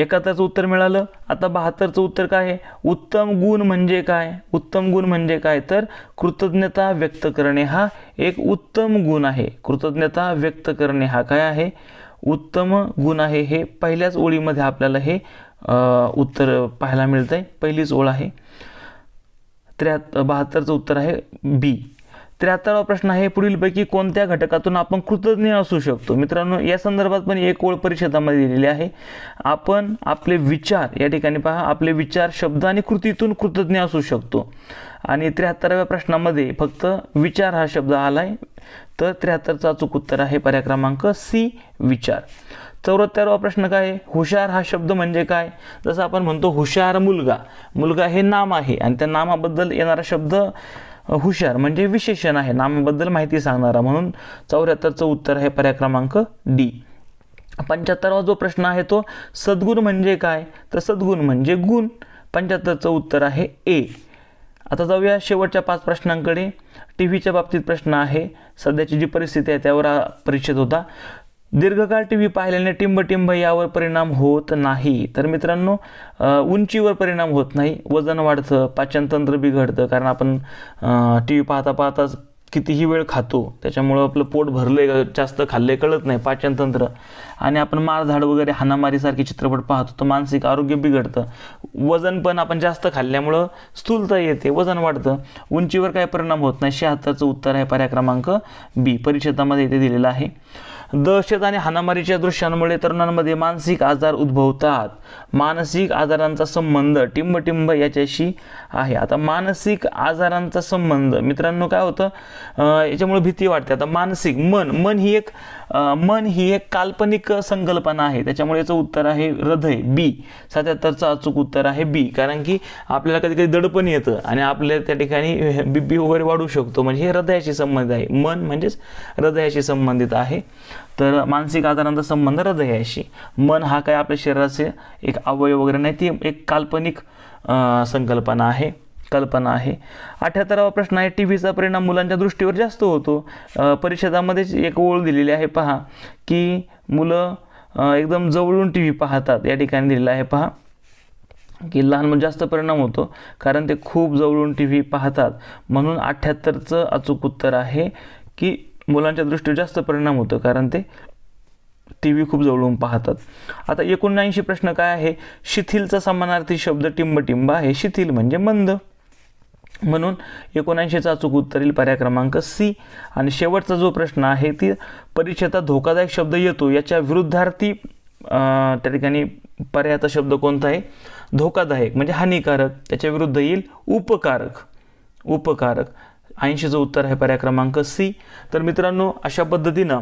एकाहत्तरचं उत्तर मिळालं आता बहात्तरचं उत्तर काय आहे उत्तम गुण म्हणजे काय उत्तम गुण म्हणजे काय तर कृतज्ञता व्यक्त करणे हा एक उत्तम गुण आहे कृतज्ञता व्यक्त करणे हा काय आहे उत्तम गुण आहे हे पहिल्याच ओळीमध्ये आपल्याला हे उत्तर पाहायला मिळतंय पहिलीच ओळ आहे त्र्याहत्तर बहात्तरचं उत्तर आहे बी त्र्याहत्तरावा प्रश्न आहे पुढीलपैकी कोणत्या घटकातून आपण कृतज्ञ असू शकतो मित्रांनो या संदर्भात पण एक ओळ परिषदामध्ये दिलेली आहे आपण आपले विचार या ठिकाणी पहा आपले विचार शब्द आणि कृतीतून कृतज्ञ असू शकतो आणि त्र्याहत्तराव्या प्रश्नामध्ये फक्त विचार हा शब्द आलाय तर त्र्याहत्तरचा अचूक उत्तर आहे पर्याय क्रमांक सी विचार चौऱ्याहत्तरवा प्रश्न काय हुशार हा शब्द म्हणजे काय जसं आपण म्हणतो हुशार मुलगा मुलगा हे नाम आहे आणि त्या नामाबद्दल येणारा शब्द हुशार म्हणजे विशेषण आहे नामाबद्दल माहिती सांगणारा म्हणून चौऱ्याहत्तरचं उत्तर आहे पर्याय क्रमांक डी पंच्याहत्तरावा जो प्रश्न आहे तो सद्गुण म्हणजे काय तर सद्गुण म्हणजे गुण पंच्याहत्तरचं उत्तर आहे ए आता जाऊया शेवटच्या पाच प्रश्नांकडे टी व्हीच्या बाबतीत प्रश्न आहे सध्याची जी परिस्थिती आहे त्यावर परिषद होता दीर्घकाळ टी व्ही पाहिल्याने टिंबटिंब यावर परिणाम होत नाही तर मित्रांनो उंचीवर परिणाम होत नाही वजन वाढतं पाचनतंत्र बिघडतं कारण आपण टी व्ही पाहता पाहताच कितीही वेळ खातो त्याच्यामुळं आपलं पोट भरले जास्त खाल्ले कळत नाही पाचनतंत्र आणि आपण मारझाड वगैरे हानामारीसारखे चित्रपट पाहतो तर मानसिक आरोग्य बिघडतं वजन पण आपण जास्त खाल्ल्यामुळं स्थूलता येते वजन वाढतं उंचीवर काय परिणाम होत नाही शहात्तरचं उत्तर आहे पर्याय क्रमांक बी परिषदामध्ये इथे दिलेलं आहे दहशत आणि हानामारीच्या दृश्यांमुळे तरुणांमध्ये मानसिक आजार उद्भवतात मानसिक आजारांचा संबंध टिंबटिंब याच्याशी आहे आता मानसिक आजारांचा संबंध मित्रांनो काय होतं याच्यामुळे भीती वाटते आता मानसिक मन मन ही एक मन ही एक काल्पनिक संकल्पना आहे त्याच्यामुळे याचं उत्तर आहे हृदय बी सत्याहत्तरचं अचूक उत्तर आहे बी कारण की आपल्याला कधी कधी दडपण येतं आणि आपल्या त्या ठिकाणी बी वगैरे वाढू शकतो म्हणजे हे हृदयाशी संबंधित आहे मन म्हणजेच हृदयाशी संबंधित आहे तर मानसिक आजारांचा संबंध हृदयाशी मन हा काय आपल्या शरीराचे एक अवयव वगैरे नाही ती एक काल्पनिक संकल्पना आहे कल्पना आहे अठ्याहत्तरावा प्रश्न आहे टी व्हीचा परिणाम मुलांच्या दृष्टीवर जास्त होतो परिषदामध्येच एक ओळ दिलेली आहे पहा की मुलं एकदम जवळून टी व्ही पाहतात या ठिकाणी दिलेला आहे पहा की लहान मुलं जास्त परिणाम होतो कारण ते खूप जवळून टी व्ही पाहतात म्हणून अठ्ठ्याहत्तरचं अचूक उत्तर आहे की मुलांच्या दृष्टीवर जास्त परिणाम होतो कारण ते टी व्ही खूप जवळून पाहतात आता एकोणऐंशी प्रश्न काय आहे शिथिलचा समानार्थी शब्द टिंबटिंब आहे शिथिल म्हणजे मंद म्हणून एकोणऐंशीचा अचूक उत्तर येईल पर्याय क्रमांक सी आणि शेवटचा जो प्रश्न आहे ती परीक्षेचा धोकादायक शब्द येतो याच्या विरुद्धार्थी त्या ठिकाणी पर्यायाचा शब्द कोणता आहे धोकादायक म्हणजे हानिकारक त्याच्या विरुद्ध येईल उपकारक उपकारक ऐंशीचं उत्तर आहे पर्याय क्रमांक सी तर मित्रांनो अशा पद्धतीनं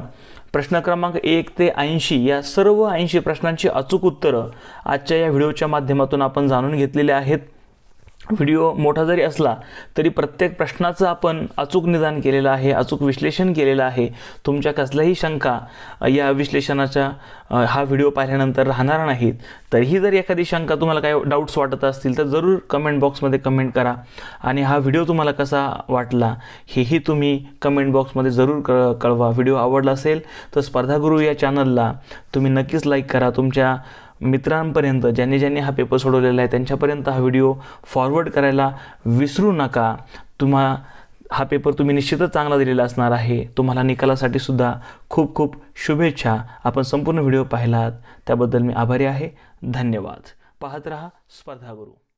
प्रश्न क्रमांक एक ते ऐंशी या सर्व ऐंशी प्रश्नांची अचूक उत्तरं आजच्या या व्हिडिओच्या माध्यमातून आपण जाणून घेतलेले आहेत व्हिडिओ मोठा जरी असला तरी प्रत्येक प्रश्नाचं आपण अचूक निदान केलेलं आहे अचूक विश्लेषण केलेलं आहे तुमच्या कसल्याही शंका या विश्लेषणाच्या हा व्हिडिओ पाहिल्यानंतर राहणार नाहीत तरीही जर एखादी शंका तुम्हाला काही डाऊट्स वाटत असतील तर जरूर कमेंट बॉक्समध्ये कमेंट करा आणि हा व्हिडिओ तुम्हाला कसा वाटला हेही तुम्ही कमेंट बॉक्समध्ये जरूर क कळवा व्हिडिओ आवडला असेल तर स्पर्धागुरू या चॅनलला तुम्ही नक्कीच लाईक करा तुमच्या मित्रांपर्यंत ज्यांनी ज्यांनी हा पेपर सोडवलेला आहे त्यांच्यापर्यंत हा व्हिडिओ फॉरवर्ड करायला विसरू नका तुम्हा हा पेपर तुम्ही निश्चितच चांगला दिलेला असणार आहे तुम्हाला निकालासाठी सुद्धा खूप खूप शुभेच्छा आपण संपूर्ण व्हिडिओ पाहिलात त्याबद्दल मी आभारी आहे धन्यवाद पाहत रहा स्पर्धा गुरु